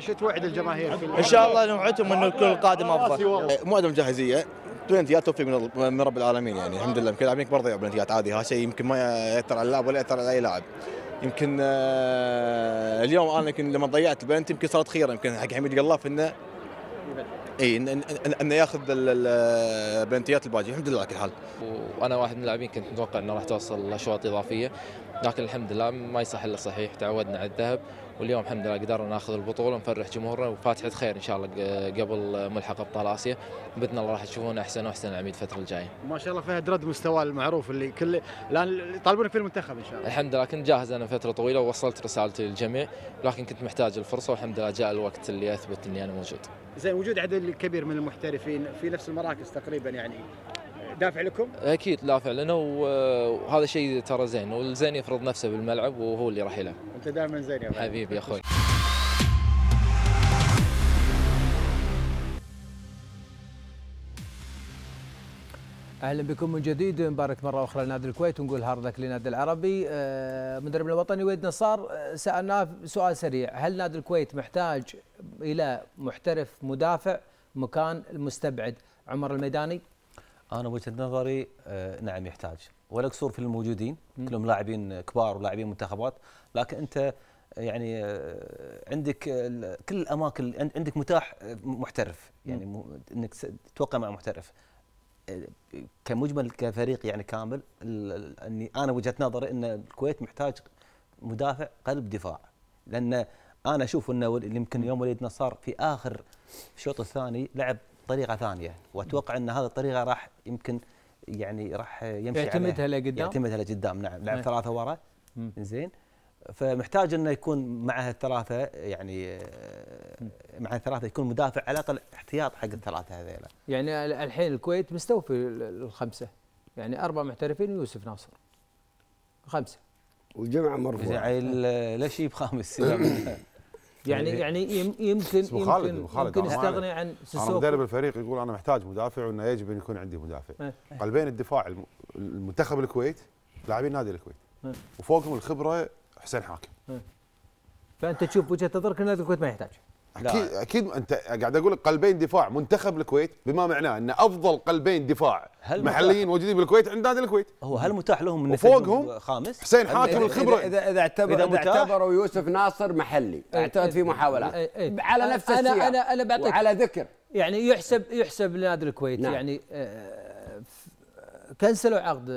شو توعد الجماهير ان شاء الله نوعدهم انه الكل القادم افضل آه، عندهم جاهزيه بلنتيات توفيق من رب العالمين يعني الحمد لله يمكن لاعبينك برضه يلعب بلنتيات عادي هذا شيء يمكن ما ياثر على اللاعب ولا ياثر على اي لاعب يمكن آه، اليوم انا يمكن لما ضيعت البلنتي يمكن صارت خيره يمكن حق حميد قلاف انه اي انه إن إن إن ياخذ البلنتيات الباجيه الحمد لله على كل حال وانا واحد من اللاعبين كنت متوقع انه راح توصل اشواط اضافيه لكن الحمد لله ما يصح الا صحيح تعودنا على الذهب واليوم الحمد لله قدرنا ناخذ البطوله ونفرح جمهورنا وفاتحه خير ان شاء الله قبل ملحق ابطال اسيا باذن الله راح تشوفون احسن واحسن العميد الفتره الجايه. ما شاء الله فهد رد مستواه المعروف اللي كل الان يطالبونك في المنتخب ان شاء الله. الحمد لله كنت جاهز انا فتره طويله ووصلت رسالتي للجميع لكن كنت محتاج الفرصه والحمد لله جاء الوقت اللي اثبت اني انا موجود. زين وجود عدد كبير من المحترفين في نفس المراكز تقريبا يعني دافع لكم؟ اكيد دافع لنا وهذا شيء ترى زين والزين يفرض نفسه بالملعب وهو اللي راح يلعب. انت دائما زين يا حبيبي يا اخوي. اهلا بكم من جديد مبارك مره اخرى لنادي الكويت ونقول هاردك لنادي العربي آه، مدربنا الوطني ويد نصار آه، سالناه سؤال سريع هل نادي الكويت محتاج الى محترف مدافع مكان المستبعد عمر الميداني انا وجهه نظري آه، نعم يحتاج ولا قصور في الموجودين كلهم لاعبين كبار ولاعبين منتخبات لكن انت آه، يعني آه، عندك كل الاماكن عندك متاح محترف يعني انك تتوقع مع محترف كمجمل كفريق يعني كامل اني انا وجهه نظري ان الكويت محتاج مدافع قلب دفاع لان انا اشوف انه يمكن يوم وليد نصار في اخر الشوط الثاني لعب طريقه ثانيه واتوقع ان هذه الطريقه راح يمكن يعني راح يمشي يعتمدها لقدام يعتمدها لقدام نعم لعب ثلاثه ورا زين فمحتاج انه يكون مع الثلاثه يعني مع الثلاثه يكون مدافع على الاقل احتياط حق الثلاثه هذيلا يعني الحين الكويت مستوفي الخمسه يعني اربع محترفين ويوسف ناصر خمسه وجمعه مرفوع زين ليش يجيب خامس يعني يعني, يعني يمكن يمكن مخالد يمكن يستغني عن سيسوكو انا مدرب الفريق يقول انا محتاج مدافع وانه يجب ان يكون عندي مدافع إيه. قلبين الدفاع المنتخب الكويت لاعبين نادي الكويت إيه. وفوقهم الخبره حسين حاكم إيه. فانت تشوف وجهه نظرك ان نادي الكويت ما يحتاج اكيد لا. اكيد انت قاعد اقول لك قلبين دفاع منتخب الكويت بما معناه ان افضل قلبين دفاع هل محليين موجودين بالكويت عند نادي الكويت هو هل متاح لهم ان وفوقهم خامس حسين حاتم الخبره اذا اذا, إذا اعتبر إذا, إذا اعتبروا يوسف ناصر محلي إيه، اعتقد في إيه، محاولات إيه، على نفس السياق انا انا انا بعطيك على ذكر يعني يحسب يحسب لنادي الكويت نعم. يعني آه كنسلوا عقد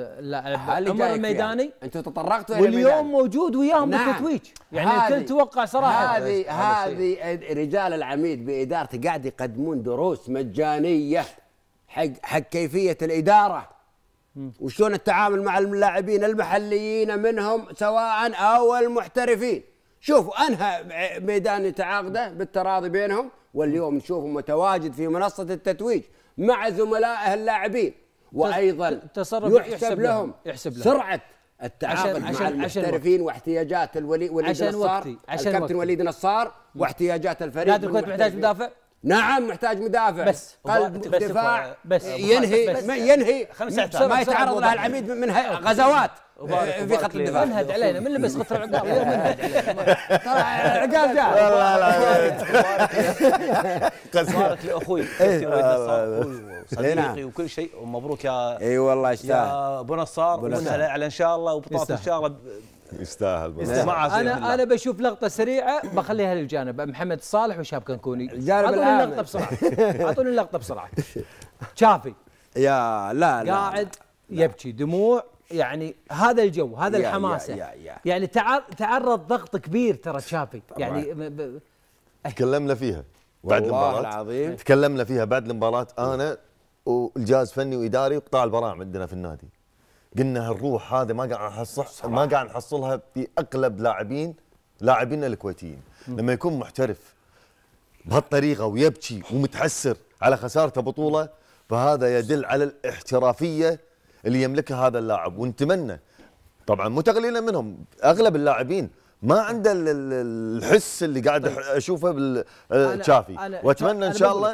عمر الميداني انتم تطرقتوا الى واليوم موجود وياهم نعم. بالتتويج يعني الكل كنت توقع صراحه هذه هذه رجال العميد بادارته قاعد يقدمون دروس مجانيه حق حق كيفيه الاداره وشلون التعامل مع اللاعبين المحليين منهم سواء او المحترفين شوفوا انهى ميدان تعاقده بالتراضي بينهم واليوم نشوفه متواجد في منصه التتويج مع زملائه اللاعبين وايضا تصرف يحسب, يحسب لهم, يحسب لهم سرعه التعامل عشان مع عشان المحترفين واحتياجات الولي وليد عشان نصار وقتي عشان الكابتن وقتي. وليد نصار واحتياجات الفريق نادي الكويت محتاج مدافع نعم محتاج مدافع بس قلب بس دفاع بس ينهي بس ينهي بس ما يتعرض له العميد من غزوات في خط الدفاع منهد علينا من لبس بس خطر العقاب ترى العقاب جاء والله مبارك لاخوي إيه. صديقي إيه، نعم. وكل شيء ومبروك يا اي والله يا ابو نصار على ان شاء الله وبطاطس ان شاء الله يستاهل انا انا بشوف لقطه سريعه بخليها للجانب محمد صالح وشاب كنكوني الجانب اعطوني اللقطه بسرعه اعطوني اللقطه بسرعه شافي يا لا لا قاعد لا. يبكي دموع يعني هذا الجو هذا يا الحماسه يا يا يا. يعني تعرض ضغط كبير ترى شافي يعني تكلمنا فيها بعد المباراه العظيم تكلمنا فيها بعد المباراه انا والجهاز فني واداري وقطاع البراعم عندنا في النادي قلنا هالروح هذا ما قاعد نحصل ما قاعد نحصلها في اغلب لاعبين لاعبينا الكويتيين لما يكون محترف بهالطريقه ويبكي ومتحسر على خسارته بطوله فهذا يدل على الاحترافيه اللي يملكها هذا اللاعب ونتمنى طبعا مو تقليلا منهم اغلب اللاعبين ما عنده الحس اللي قاعد طيب. اشوفه بالشافي آه، واتمنى ان شاء الله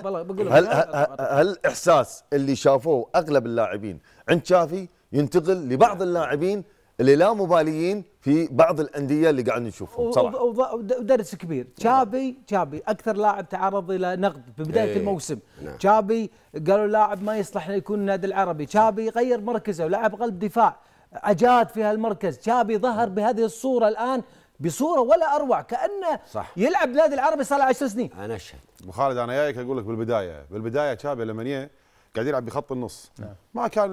هالاحساس اللي شافوه اغلب اللاعبين عند شافي ينتقل لبعض اللاعبين اللي لا مباليين في بعض الانديه اللي قاعد نشوفهم بصراحه ودرس كبير تشابي تشابي اكثر لاعب تعرض الى نقد في بدايه ايه الموسم نعم. تشابي قالوا لاعب ما يصلح يكون النادي العربي تشابي غير مركزه ولعب قلب دفاع اجاد في هالمركز تشابي ظهر بهذه الصوره الان بصوره ولا اروع كانه صح. يلعب نادي العربي صار له 10 سنين انا اشهد ابو خالد انا جايك اقول لك بالبدايه بالبدايه تشابي لما قاعد يلعب بخط النص نعم. ما كان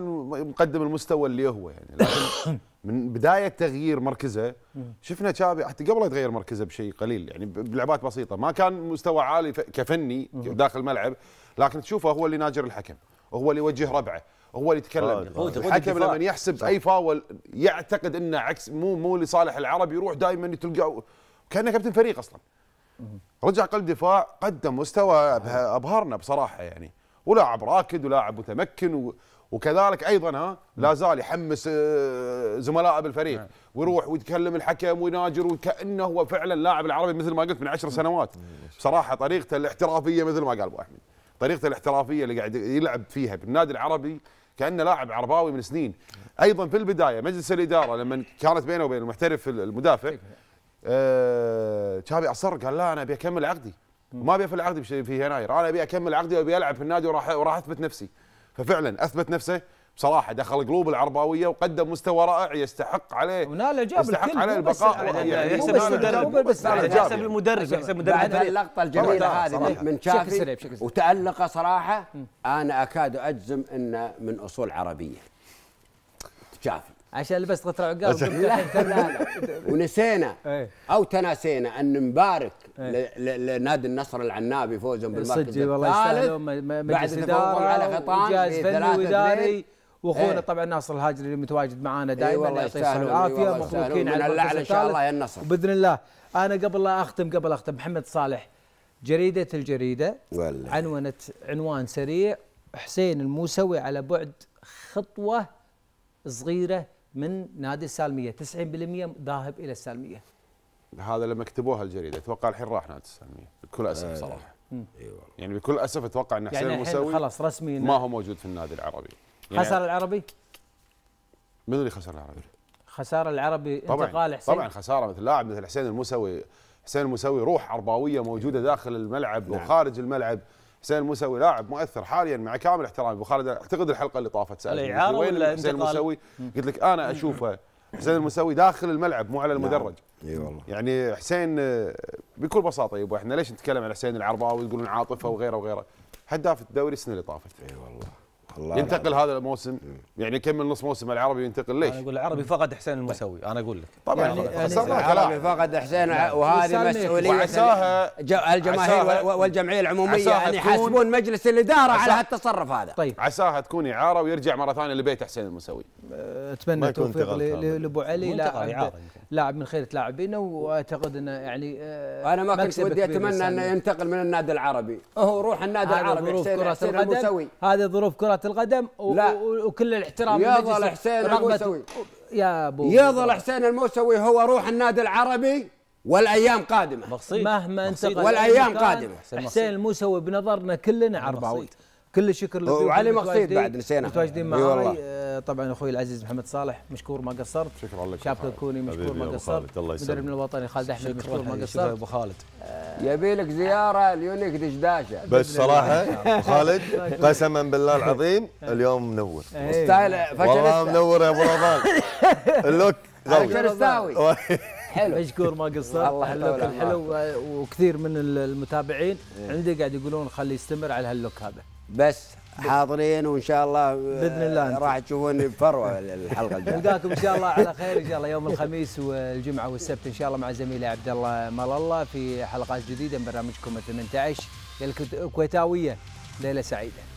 مقدم المستوى اللي هو يعني لكن من بدايه تغيير مركزه شفنا تشابي حتى قبل يتغير مركزه بشيء قليل يعني بلعبات بسيطه ما كان مستوى عالي كفني داخل الملعب لكن تشوفه هو اللي ناجر الحكم هو اللي يوجه ربعه هو اللي يتكلم آه، الحكم لما يحسب صح. اي فاول يعتقد انه عكس مو مو لصالح العرب يروح دائما تلقى كانه كابتن فريق اصلا رجع قلب دفاع قدم مستوى ابهرنا بصراحه يعني ولاعب راكد ولاعب متمكن وكذلك ايضا ها لا نعم. زال يحمس آه، زملائه بالفريق نعم. ويروح ويتكلم الحكم ويناجر وكانه هو فعلا اللاعب العربي مثل ما قلت من عشر سنوات نعم، بصراحه طريقته الاحترافيه مثل ما قال ابو احمد طريقته الاحترافيه اللي قاعد يلعب فيها بالنادي العربي كانه لاعب عرباوي من سنين ايضا في البدايه مجلس الاداره لما كانت بينه وبين المحترف المدافع آه، اصر قال لا انا ابي اكمل عقدي وما ابي في العقد في يناير انا ابي اكمل عقدي وابي العب في النادي وراح وراح اثبت نفسي ففعلا اثبت نفسه بصراحه دخل قلوب العرباويه وقدم مستوى رائع يستحق عليه ونال جاب يستحق عليه البقاء يعني يحسب المدرب بس يحسب المدرب يحسب المدرب بعد اللقطه الجميله هذه من شافي وتالق صراحه انا اكاد اجزم انه من اصول عربيه شافي عشان لبست غتر عقاب ونسينا إيه. او تناسينا ان نبارك إيه. لنادي النصر العنابي فوزهم بالمركز الثالث بعد تفوقهم على خطان جهاز إيه، فني واداري واخونا ايه طبعا ناصر الهاجري اللي متواجد معانا دائما الله يعطيه الصحه والعافيه مبروكين على الاعلى ان شاء الله يا النصر باذن الله انا قبل لا اختم قبل اختم محمد صالح جريده الجريده والله عنونت عنوان سريع حسين الموسوي على بعد خطوه صغيره من نادي السالميه 90% ذاهب الى السالميه هذا لما كتبوها الجريده اتوقع الحين راح نادي السالميه بكل اسف إيه، صراحه إيه، يعني بكل اسف اتوقع ان حسين يعني المساوي خلاص رسمي ما هو موجود في النادي العربي يعني خسر العربي من اللي خسر العربي خساره العربي طبعًا انتقال حسين طبعا خساره مثل لاعب مثل حسين المسوي حسين المسوي روح عرباويه موجوده داخل الملعب نعم. وخارج الملعب حسين الموسوي لاعب مؤثر حاليا مع كامل احترامي ابو خالد اعتقد الحلقه اللي طافت سالت وين حسين الموسوي قلت لك انا اشوفه حسين المسوي داخل الملعب مو على المدرج نعم. اي والله يعني حسين آه، بكل بساطه يبا احنا ليش نتكلم عن حسين العرباوي يقولون عاطفه وغيره وغيره هداف الدوري السنه اللي طافت اي والله الله ينتقل هذا الموسم إيه. يعني يكمل نص موسم العربي ينتقل ليش؟ انا اقول العربي فقد حسين المسوي انا اقول لك طبعا يعني, يعني العربي فقد حسين وهذه مسؤوليه الجماهير والجمعيه العموميه يعني يحاسبون مجلس الاداره على هالتصرف هذا طيب عساها تكون اعاره ويرجع مره ثانيه لبيت حسين المسوي اتمنى التوفيق لابو علي لاعب لاعب من خيره لاعبينه واعتقد انه يعني آه، انا ما كنت ودي اتمنى انه ينتقل من النادي العربي هو روح النادي العربي حسين المسوي هذه ظروف كره القدم و... لا. وكل الاحترام يا حسين الموسوي يا ابو يا حسين الموسوي هو روح النادي العربي والايام قادمه مهما انتقل والايام قادمه حسين الموسوي بنظرنا كلنا عرباوي كل الشكر لك وعلي مقصيد بعد نسينا متواجدين معي آه، طبعا اخوي العزيز محمد صالح مشكور ما قصرت شكرا لك شاب كوني مشكور ما قصرت مدربنا الوطني خالد احمد مشكور ما قصرت ابو خالد آه، يبي لك زياره ليونيك دشداشه بس صراحه ابو خالد قسما بالله العظيم اليوم منور إيه. ستايل والله منور يا ابو رمضان اللوك غلط حلو مشكور ما قصر الله اللوك الحلو وكثير من المتابعين إيه. عندي قاعد يقولون خليه يستمر على هاللوك هذا بس حاضرين وان شاء الله آه، باذن الله راح تشوفون فروه الحلقه الجايه نلقاكم ان شاء الله على خير ان شاء الله يوم الخميس والجمعه والسبت ان شاء الله مع زميلي عبد الله مال الله في حلقات جديده من برنامجكم 18 الكويتاويه ليله سعيده